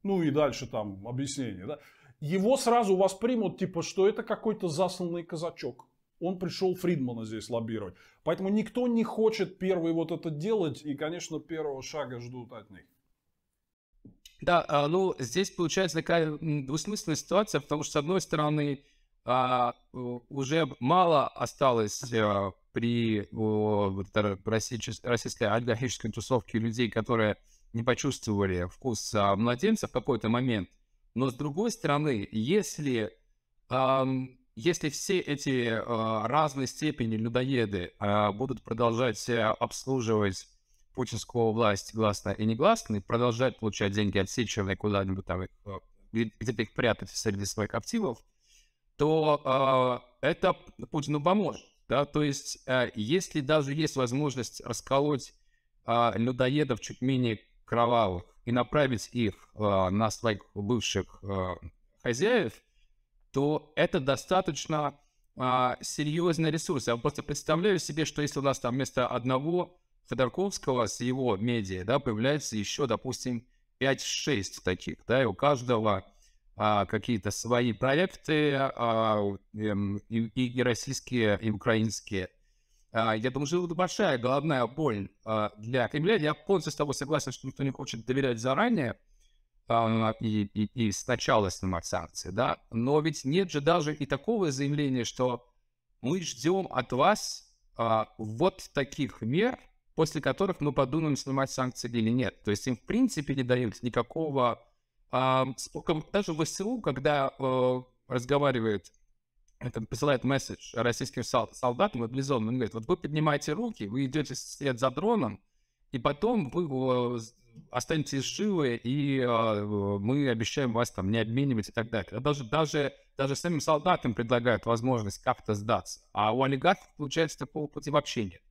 Ну и дальше там объяснение. Да? Его сразу воспримут, типа, что это какой-то засланный казачок. Он пришел Фридмана здесь лоббировать. Поэтому никто не хочет первый вот это делать, и, конечно, первого шага ждут от них. Да, а, ну здесь получается такая двусмысленная ситуация, потому что, с одной стороны, а, уже мало осталось а, при российской олигархической тусовке людей, которые не почувствовали вкус младенца в какой-то момент. Но с другой стороны, если, если все эти разные степени людоеды будут продолжать э, обслуживать путинскую власти, гласно и негласно, продолжать получать деньги отсеченные куда-нибудь там, э, где-то их прятать среди своих активов, то э, это Путину поможет. Да? То есть, э, если даже есть возможность расколоть э, людоедов чуть менее кровавых и направить их э, на своих бывших э, хозяев, то это достаточно а, серьезный ресурс. Я просто представляю себе, что если у нас там вместо одного Ходорковского с его медиа, да, появляется еще, допустим, 5-6 таких, да, и у каждого а, какие-то свои проекты, а, и, э, и, и российские, и украинские. А, я думаю, что это большая головная боль а, для Кремля. Я полностью с тобой согласен, что никто не хочет доверять заранее а, и, и, и сначала снимать санкции, да, но ведь нет же даже и такого заявления, что мы ждем от вас а, вот таких мер, после которых мы подумаем, снимать санкции или нет. То есть им, в принципе, не дают никакого... Э, даже в СУ, когда э, разговаривает, это, посылает месседж российским солдатам, мобилизованным, он говорит, вот вы поднимаете руки, вы идете след за дроном, и потом вы э, останетесь живы, и э, мы обещаем вас там не обменивать и так далее. Даже, даже, даже самим солдатам предлагают возможность как-то сдаться. А у олигархов, получается, такого пути вообще нет.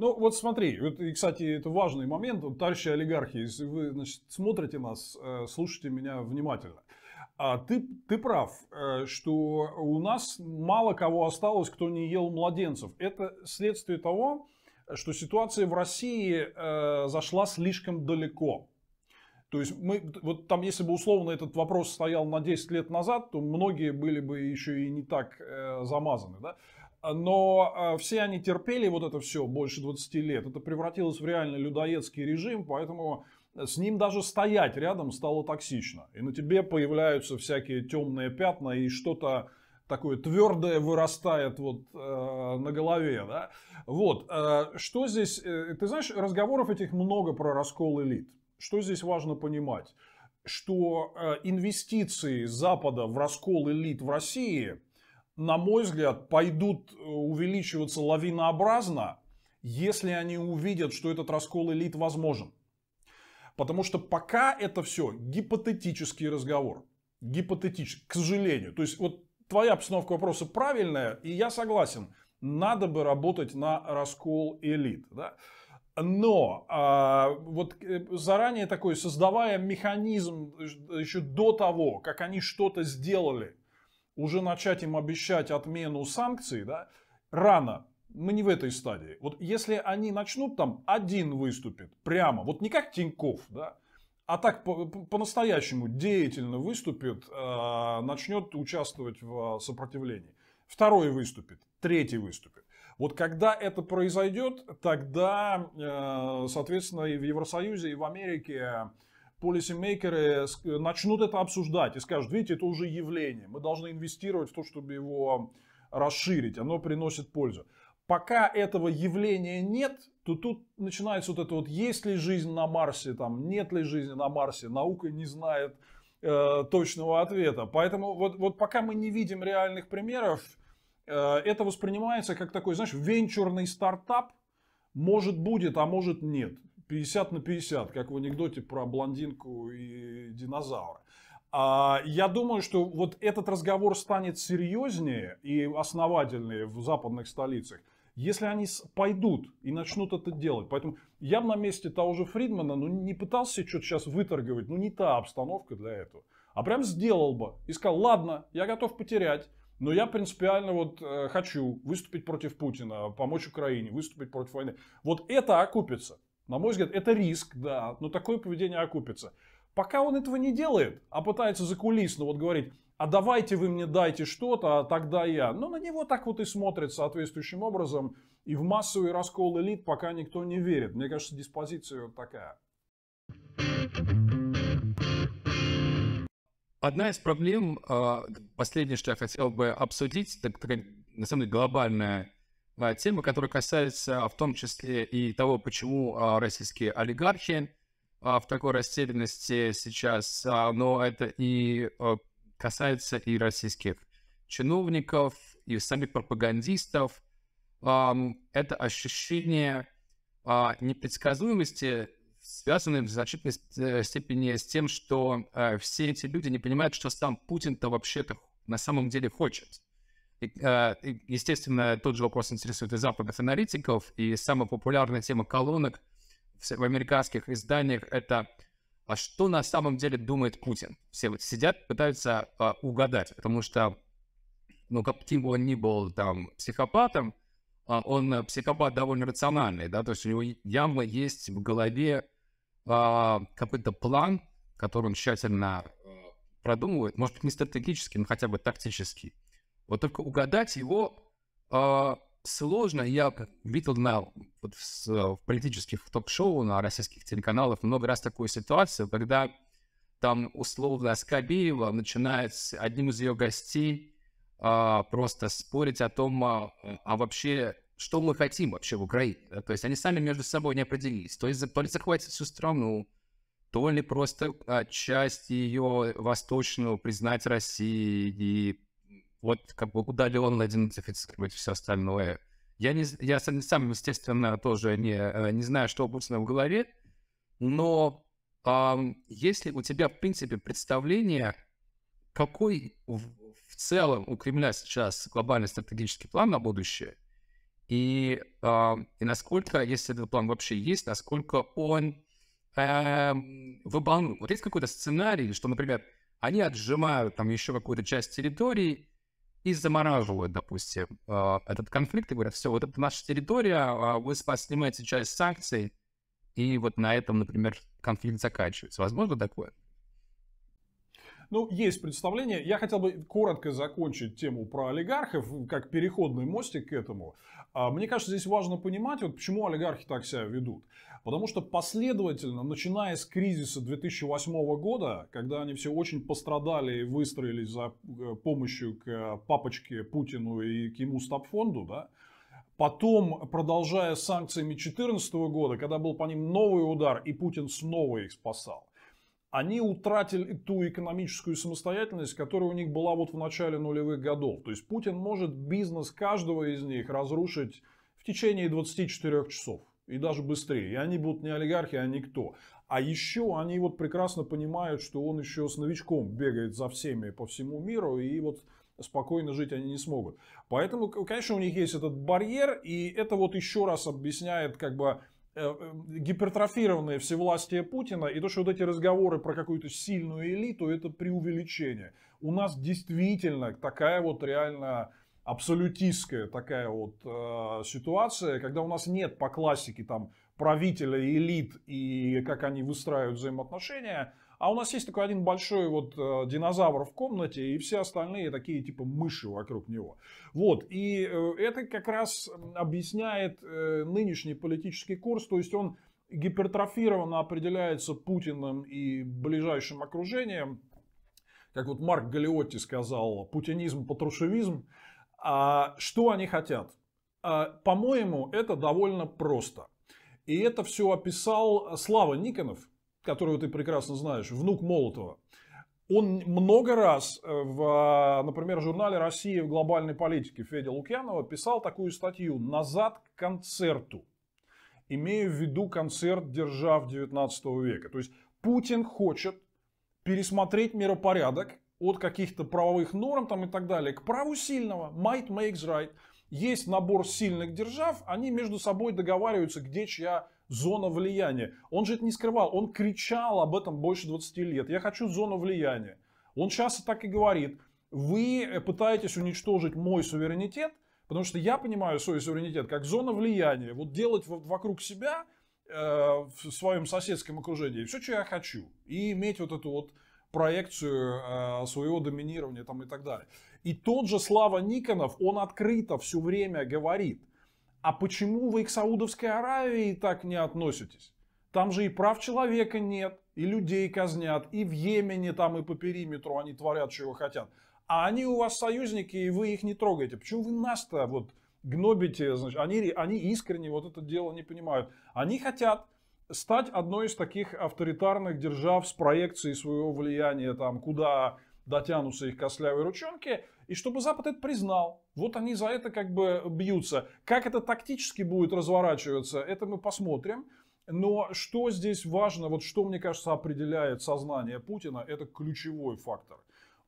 Ну, вот смотри, вот, и, кстати, это важный момент. Вот, товарищи олигархи, если вы значит, смотрите нас, э, слушайте меня внимательно. А ты, ты прав, э, что у нас мало кого осталось, кто не ел младенцев. Это следствие того, что ситуация в России э, зашла слишком далеко. То есть мы, вот там, если бы условно этот вопрос стоял на 10 лет назад, то многие были бы еще и не так э, замазаны. Да? Но а, все они терпели вот это все больше 20 лет. Это превратилось в реально людоедский режим, поэтому э, с ним даже стоять рядом стало токсично. И на тебе появляются всякие темные пятна и что-то такое твердое вырастает вот э, на голове, да. Вот, э, что здесь, э, ты знаешь, разговоров этих много про раскол элит. Что здесь важно понимать? Что э, инвестиции Запада в раскол элит в России – на мой взгляд, пойдут э, увеличиваться лавинообразно, если они увидят, что этот раскол элит возможен. Потому что пока это все гипотетический разговор. Гипотетический, к сожалению. То есть вот твоя обстановка вопроса правильная, и я согласен. Надо бы работать на раскол элит. Да? Но а, вот э, заранее такой, создавая механизм э, еще до того, как они что-то сделали, уже начать им обещать отмену санкций, да, рано. Мы не в этой стадии. Вот если они начнут там, один выступит прямо, вот не как Тиньков, да, а так по-настоящему по деятельно выступит, э, начнет участвовать в э, сопротивлении. Второй выступит, третий выступит. Вот когда это произойдет, тогда, э, соответственно, и в Евросоюзе, и в Америке полисимейкеры начнут это обсуждать и скажут, видите, это уже явление, мы должны инвестировать в то, чтобы его расширить, оно приносит пользу. Пока этого явления нет, то тут начинается вот это вот, есть ли жизнь на Марсе, там, нет ли жизни на Марсе, наука не знает э, точного ответа. Поэтому вот, вот пока мы не видим реальных примеров, э, это воспринимается как такой, знаешь, венчурный стартап, может будет, а может нет. 50 на 50, как в анекдоте про блондинку и динозавра. А, я думаю, что вот этот разговор станет серьезнее и основательнее в западных столицах, если они пойдут и начнут это делать. Поэтому я бы на месте того же Фридмана ну, не пытался что-то сейчас выторговать, ну не та обстановка для этого. А прям сделал бы и сказал, ладно, я готов потерять, но я принципиально вот э, хочу выступить против Путина, помочь Украине, выступить против войны. Вот это окупится. На мой взгляд, это риск, да, но такое поведение окупится. Пока он этого не делает, а пытается закулисно вот говорить, а давайте вы мне дайте что-то, а тогда я. Но на него так вот и смотрит соответствующим образом. И в массовый раскол элит пока никто не верит. Мне кажется, диспозиция вот такая. Одна из проблем, а, последнее, что я хотел бы обсудить, это на самом деле глобальная Э, темы, которая касается в том числе и того, почему э, российские олигархи э, в такой растерянности сейчас, но это и касается и российских чиновников, и самих пропагандистов. Это ощущение а, непредсказуемости, связанное в значительной степени с тем, что все эти люди не понимают, что сам Путин-то вообще-то на самом деле хочет. А, и, естественно, тот же вопрос интересует и западных аналитиков, и самая популярная тема колонок в американских изданиях — это а что на самом деле думает Путин. Все вот сидят, пытаются а, угадать, потому что, ну, каким бы он ни был там психопатом, а, он психопат довольно рациональный, да, то есть у него явно есть в голове а, какой-то план, который он тщательно а, продумывает, может быть, не стратегический, но хотя бы тактический. Вот только угадать его э, сложно. Я видел на, вот в, в политических ток-шоу на российских телеканалах много раз такую ситуацию, когда там условно Скобеева начинает с одним из ее гостей а, просто спорить о том, а, а вообще, что мы хотим вообще в Украине. То есть они сами между собой не определились. То есть то ли захватить всю страну, то ли просто а, часть ее восточную признать России и вот как бы удаленно идентифицировать все остальное. Я, не, я сам, естественно, тоже не, э, не знаю, что обычно в голове, но э, если у тебя, в принципе, представление, какой в, в целом у Кремля сейчас глобальный стратегический план на будущее, и, э, и насколько, если этот план вообще есть, насколько он э, эм, выбалнут. Вот есть какой-то сценарий, что, например, они отжимают там еще какую-то часть территории, и замораживают, допустим, э, этот конфликт и говорят, все, вот это наша территория, а вы с вас снимаете часть санкций, и вот на этом, например, конфликт заканчивается. Возможно такое? Ну, есть представление. Я хотел бы коротко закончить тему про олигархов, как переходный мостик к этому. А, мне кажется, здесь важно понимать, вот почему олигархи так себя ведут. Потому что последовательно, начиная с кризиса 2008 года, когда они все очень пострадали и выстроились за э, помощью к э, папочке Путину и к ему стабфонду, да, Потом, продолжая с санкциями 2014 года, когда был по ним новый удар, и Путин снова их спасал, они утратили ту экономическую самостоятельность, которая у них была вот в начале нулевых годов. То есть Путин может бизнес каждого из них разрушить в течение 24 часов и даже быстрее. И они будут не олигархи, а никто. А еще они вот прекрасно понимают, что он еще с новичком бегает за всеми по всему миру, и вот спокойно жить они не смогут. Поэтому, конечно, у них есть этот барьер, и это вот еще раз объясняет как бы э, э, гипертрофированное всевластие Путина и то, что вот эти разговоры про какую-то сильную элиту, это преувеличение. У нас действительно такая вот реально абсолютистская такая вот э, ситуация, когда у нас нет по классике там правителя, и элит и как они выстраивают взаимоотношения, а у нас есть такой один большой вот э, динозавр в комнате и все остальные такие типа мыши вокруг него. Вот, и э, это как раз объясняет э, нынешний политический курс, то есть он гипертрофированно определяется Путиным и ближайшим окружением, как вот Марк Галиотти сказал, путинизм, патрушевизм, а что они хотят? А, по-моему, это довольно просто. И это все описал Слава Никонов, которого ты прекрасно знаешь, внук Молотова. Он много раз э, в, например, журнале «Россия в глобальной политике» Федя Лукьянова писал такую статью «Назад к концерту», Имею в виду концерт держав 19 века. То есть Путин хочет пересмотреть миропорядок от каких-то правовых норм там и так далее к праву сильного, might makes right. Есть набор сильных держав, они между собой договариваются, где чья зона влияния. Он же это не скрывал, он кричал об этом больше 20 лет. Я хочу зону влияния. Он часто так и говорит. Вы пытаетесь уничтожить мой суверенитет, потому что я понимаю свой суверенитет как зона влияния. Вот делать вокруг себя э, в своем соседском окружении все, что я хочу. И иметь вот эту вот проекцию э, своего доминирования там, и так далее. И тот же Слава Никонов, он открыто все время говорит, а почему вы к Саудовской Аравии так не относитесь? Там же и прав человека нет, и людей казнят, и в Йемене там, и по периметру они творят, чего хотят. А они у вас союзники, и вы их не трогаете. Почему вы нас-то вот гнобите? Значит, они, они искренне вот это дело не понимают. Они хотят стать одной из таких авторитарных держав с проекцией своего влияния, там, куда дотянутся их костлявые ручонки, и чтобы Запад это признал. Вот они за это как бы бьются. Как это тактически будет разворачиваться, это мы посмотрим. Но что здесь важно, вот что, мне кажется, определяет сознание Путина, это ключевой фактор.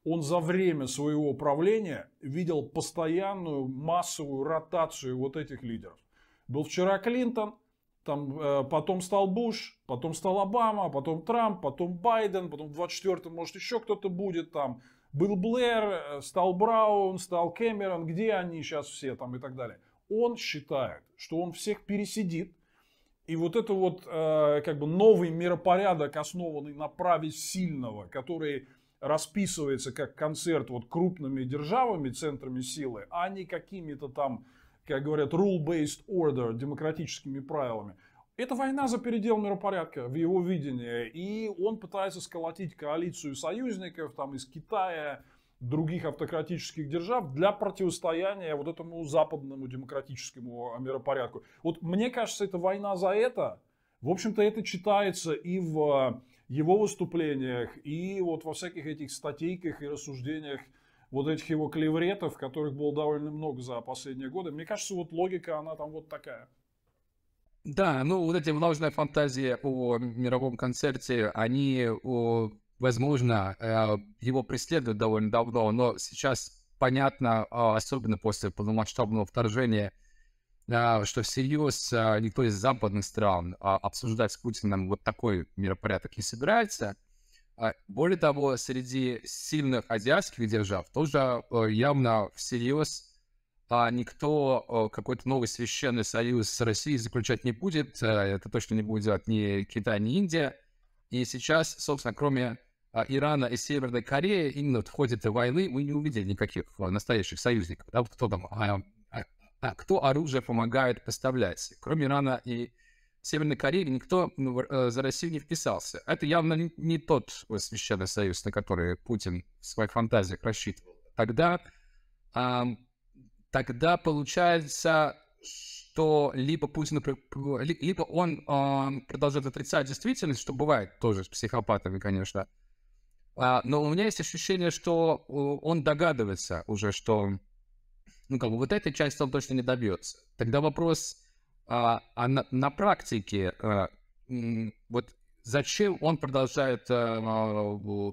Он за время своего правления видел постоянную массовую ротацию вот этих лидеров. Был вчера Клинтон, там э, потом стал Буш, потом стал Обама, потом Трамп, потом Байден, потом в 24-м, может, еще кто-то будет там. Был Блэр, э, стал Браун, стал Кэмерон, где они сейчас все там и так далее. Он считает, что он всех пересидит, и вот это вот э, как бы новый миропорядок, основанный на праве сильного, который расписывается как концерт вот крупными державами, центрами силы, а не какими-то там как говорят, rule-based order, демократическими правилами. Это война за передел миропорядка в его видении. И он пытается сколотить коалицию союзников там, из Китая, других автократических держав для противостояния вот этому западному демократическому миропорядку. Вот мне кажется, это война за это. В общем-то, это читается и в его выступлениях, и вот во всяких этих статейках и рассуждениях вот этих его клевретов, которых было довольно много за последние годы. Мне кажется, вот логика, она там вот такая. Да, ну вот эти множная фантазии о мировом концерте, они, возможно, э, его преследуют довольно давно, но сейчас понятно, а, особенно после полномасштабного вторжения, а, что всерьез а, никто из западных стран обсуждать с Путиным вот такой миропорядок не собирается – а, более того, среди сильных азиатских держав тоже э, явно всерьез а никто э, какой-то новый священный союз с Россией заключать не будет. Э, это точно не будет делать ни Китай, ни Индия. И сейчас, собственно, кроме а, Ирана и Северной Кореи, именно в ходе этой войны мы не увидели никаких настоящих союзников. Да? Кто там? А, а, а, кто оружие помогает поставлять? Кроме Ирана и Северной Кореи никто э, за Россию не вписался. Это явно не тот э, священный союз, на который Путин в своих фантазиях рассчитывал. Тогда, а, тогда получается, что либо Путин, либо он а, продолжает отрицать действительность, что бывает тоже с психопатами, конечно. А, но у меня есть ощущение, что он догадывается уже, что ну, как бы, вот этой части он точно не добьется. Тогда вопрос, а, а на, на практике а, вот зачем он продолжает э, а, а,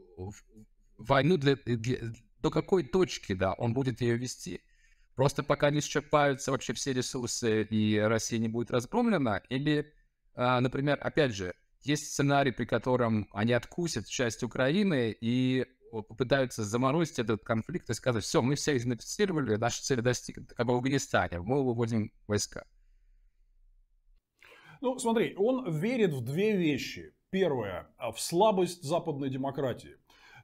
войну для, для, до какой точки, да, он будет ее вести? Просто пока не исчерпаются вообще все ресурсы и Россия не будет разгромлена, или, а, например, опять же, есть сценарий, при котором они откусят часть Украины и попытаются заморозить этот конфликт и сказать, все, мы все идентифицировали, наша цель достигнута, как в Афганистане, мы выводим войска. Ну, смотри, он верит в две вещи. Первое, в слабость западной демократии.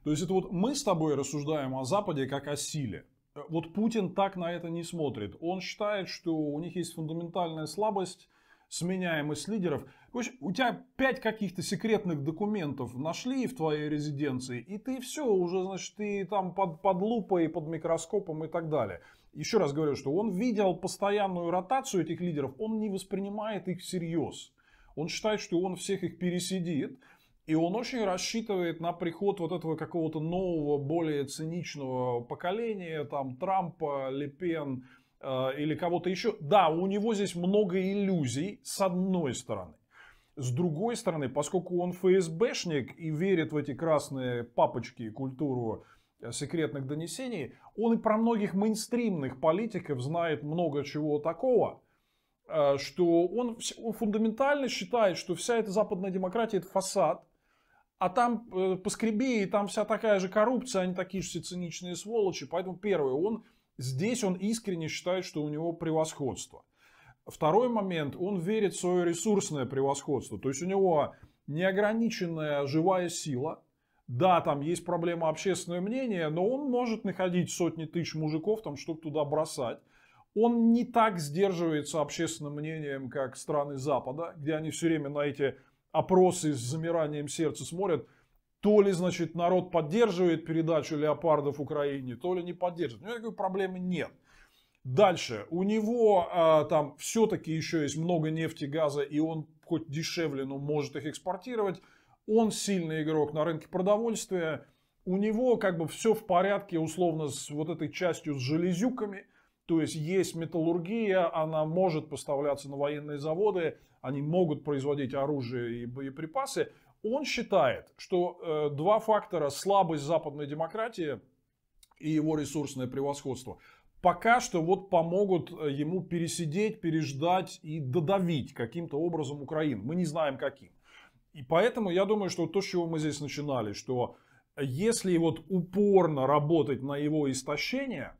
То есть это вот мы с тобой рассуждаем о Западе как о силе. Вот Путин так на это не смотрит. Он считает, что у них есть фундаментальная слабость, сменяемость лидеров. Короче, у тебя пять каких-то секретных документов нашли в твоей резиденции, и ты все, уже, значит, ты там под, под лупой, под микроскопом и так далее еще раз говорю, что он видел постоянную ротацию этих лидеров, он не воспринимает их всерьез. Он считает, что он всех их пересидит, и он очень рассчитывает на приход вот этого какого-то нового, более циничного поколения, там, Трампа, Лепен э, или кого-то еще. Да, у него здесь много иллюзий, с одной стороны. С другой стороны, поскольку он ФСБшник и верит в эти красные папочки и культуру э, секретных донесений, он и про многих мейнстримных политиков знает много чего такого, э, что он, фундаментально считает, что вся эта западная демократия – это фасад, а там э, и там вся такая же коррупция, они такие же все циничные сволочи. Поэтому первое, он здесь он искренне считает, что у него превосходство. Второй момент, он верит в свое ресурсное превосходство. То есть у него неограниченная живая сила – да, там есть проблема общественного мнения, но он может находить сотни тысяч мужиков, там, чтобы туда бросать. Он не так сдерживается общественным мнением, как страны Запада, где они все время на эти опросы с замиранием сердца смотрят, то ли, значит, народ поддерживает передачу леопардов Украине, то ли не поддерживает. У него такой проблемы нет. Дальше. У него а, там все-таки еще есть много нефти, газа, и он хоть дешевле, но может их экспортировать он сильный игрок на рынке продовольствия, у него как бы все в порядке, условно, с вот этой частью с железюками, то есть есть металлургия, она может поставляться на военные заводы, они могут производить оружие и боеприпасы. Он считает, что э, два фактора слабость западной демократии и его ресурсное превосходство пока что вот помогут э, ему пересидеть, переждать и додавить каким-то образом Украину. Мы не знаем каким. И поэтому я думаю, что то, с чего мы здесь начинали, что если вот упорно работать на его истощение,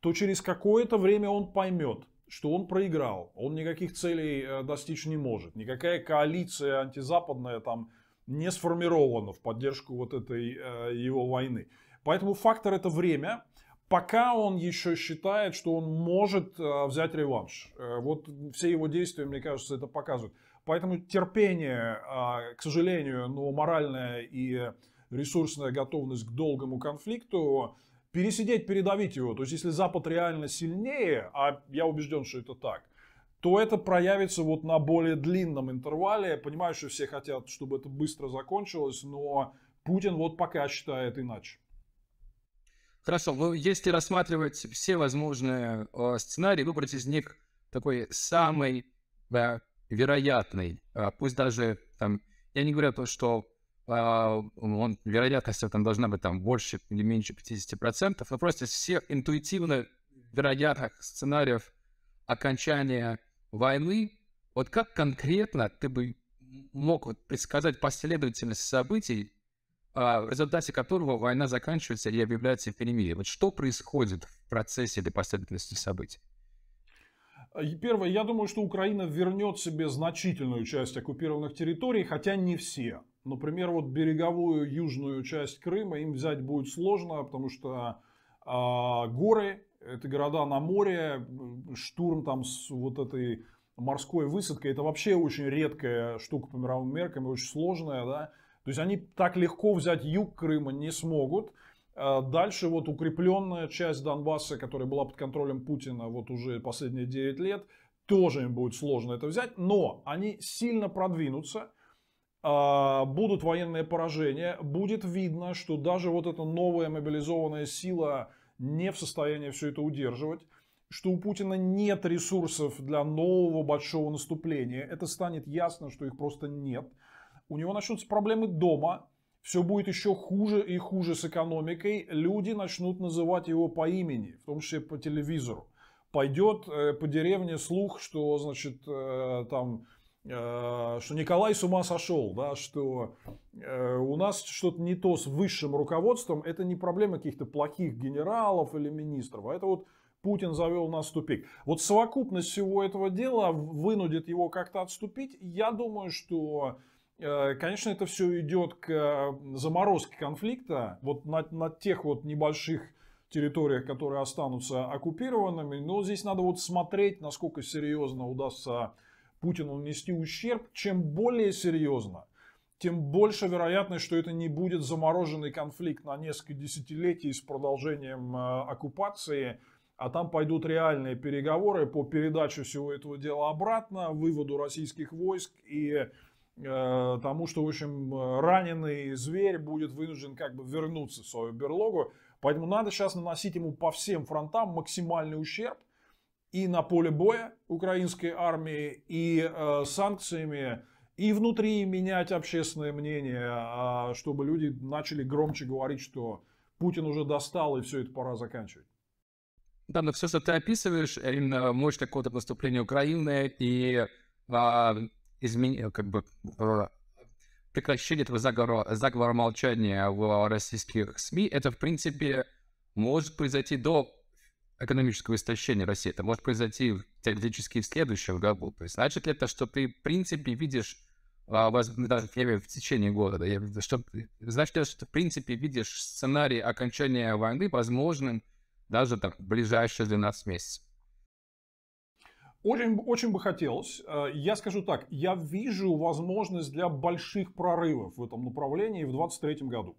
то через какое-то время он поймет, что он проиграл, он никаких целей э, достичь не может, никакая коалиция антизападная там не сформирована в поддержку вот этой э, его войны. Поэтому фактор это время, пока он еще считает, что он может э, взять реванш. Вот все его действия, мне кажется, это показывают. Поэтому терпение, а, к сожалению, но ну, моральная и ресурсная готовность к долгому конфликту, пересидеть, передавить его. То есть, если Запад реально сильнее, а я убежден, что это так, то это проявится вот на более длинном интервале. Я понимаю, что все хотят, чтобы это быстро закончилось, но Путин вот пока считает иначе. Хорошо, вы, если рассматривать все возможные а, сценарии, выбрать из них такой самый вероятный, а, пусть даже там, я не говорю то, том, что а, он, вероятность там должна быть там больше или меньше 50%, но просто из всех интуитивно вероятных сценариев окончания войны, вот как конкретно ты бы мог вот предсказать последовательность событий, а, в результате которого война заканчивается и объявляется перемирие? Вот что происходит в процессе этой последовательности событий? А, первое, я думаю, что Украина вернет себе значительную часть оккупированных территорий, хотя не все. Например, вот береговую южную часть Крыма им взять будет сложно, потому что э, горы, это города на море, штурм там с вот этой морской высадкой, это вообще очень редкая штука по мировым меркам, очень сложная, да. То есть они так легко взять юг Крыма не смогут. А дальше вот укрепленная часть Донбасса, которая была под контролем Путина вот уже последние 9 лет, тоже им будет сложно это взять, но они сильно продвинутся, а, будут военные поражения, будет видно, что даже вот эта новая мобилизованная сила не в состоянии все это удерживать, что у Путина нет ресурсов для нового большого наступления. Это станет ясно, что их просто нет. У него начнутся проблемы дома, все будет еще хуже и хуже с экономикой, люди начнут называть его по имени, в том числе по телевизору. Пойдет э, по деревне слух, что, значит, э, там, э, что Николай с ума сошел, да, что у нас что-то не то с высшим руководством, это не проблема каких-то плохих генералов или министров, а это вот Путин завел нас в тупик. Вот совокупность всего этого дела вынудит его как-то отступить. Я думаю, что Э, конечно, это все идет к э, заморозке конфликта. Вот на, на тех вот небольших территориях, которые останутся оккупированными. Но здесь надо вот смотреть, насколько серьезно удастся Путину нанести ущерб. Чем более серьезно, тем больше вероятность, что это не будет замороженный конфликт на несколько десятилетий с продолжением э, оккупации. А там пойдут реальные переговоры по передаче всего этого дела обратно, выводу российских войск и Э, тому, что, в общем, э, раненый зверь будет вынужден как бы вернуться в свою берлогу. Поэтому надо сейчас наносить ему по всем фронтам максимальный ущерб и на поле боя украинской армии, и э, санкциями, и внутри менять общественное мнение, э, чтобы люди начали громче говорить, что Путин уже достал, и все это пора заканчивать. Да, но все, что ты описываешь, э, именно мощь какого-то наступления Украины и э, измен... Э, как бы э, прекращение этого заговора, заговора молчания в российских СМИ, это, в принципе, может произойти до экономического истощения России. Это может произойти теоретически в следующем году. То есть значит ли это, что ты, в принципе, видишь а, даже в течение года. Да, что, значит, ли, это, что ты, в принципе, видишь сценарий окончания войны возможным даже там, в ближайшие 12 месяцев. Очень, очень бы хотелось. Э, я скажу так, я вижу возможность для больших прорывов в этом направлении в 2023 году.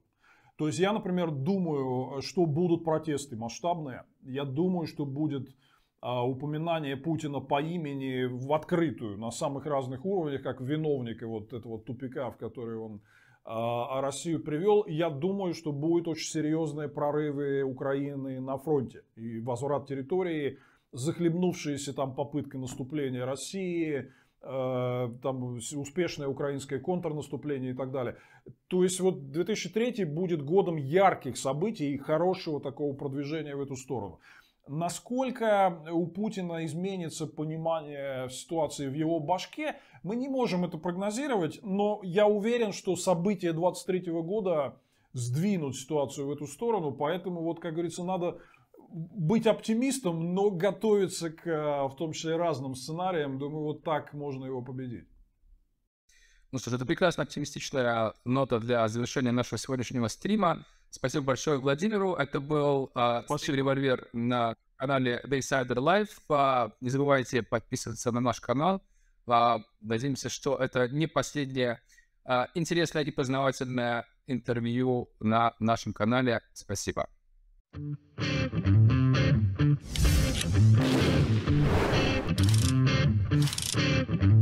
То есть я, например, думаю, что будут протесты масштабные. Я думаю, что будет э, упоминание Путина по имени в открытую на самых разных уровнях, как виновника вот этого тупика, в который он э, Россию привел. Я думаю, что будут очень серьезные прорывы Украины на фронте и возврат территории захлебнувшиеся там попытки наступления России, э, там успешное украинское контрнаступление и так далее. То есть вот 2003 будет годом ярких событий и хорошего такого продвижения в эту сторону. Насколько у Путина изменится понимание ситуации в его башке, мы не можем это прогнозировать, но я уверен, что события 23 года сдвинут ситуацию в эту сторону, поэтому вот, как говорится, надо быть оптимистом, но готовиться к, э, в том числе, разным сценариям. Думаю, вот так можно его победить. Ну что ж, это прекрасно оптимистичная а, нота для завершения нашего сегодняшнего стрима. Спасибо большое Владимиру. Это был э, револьвер на канале Daysider Life. А, не забывайте подписываться на наш канал. надеемся, что это не последнее интересное и познавательное интервью на нашем канале. Спасибо. thank you Thank you.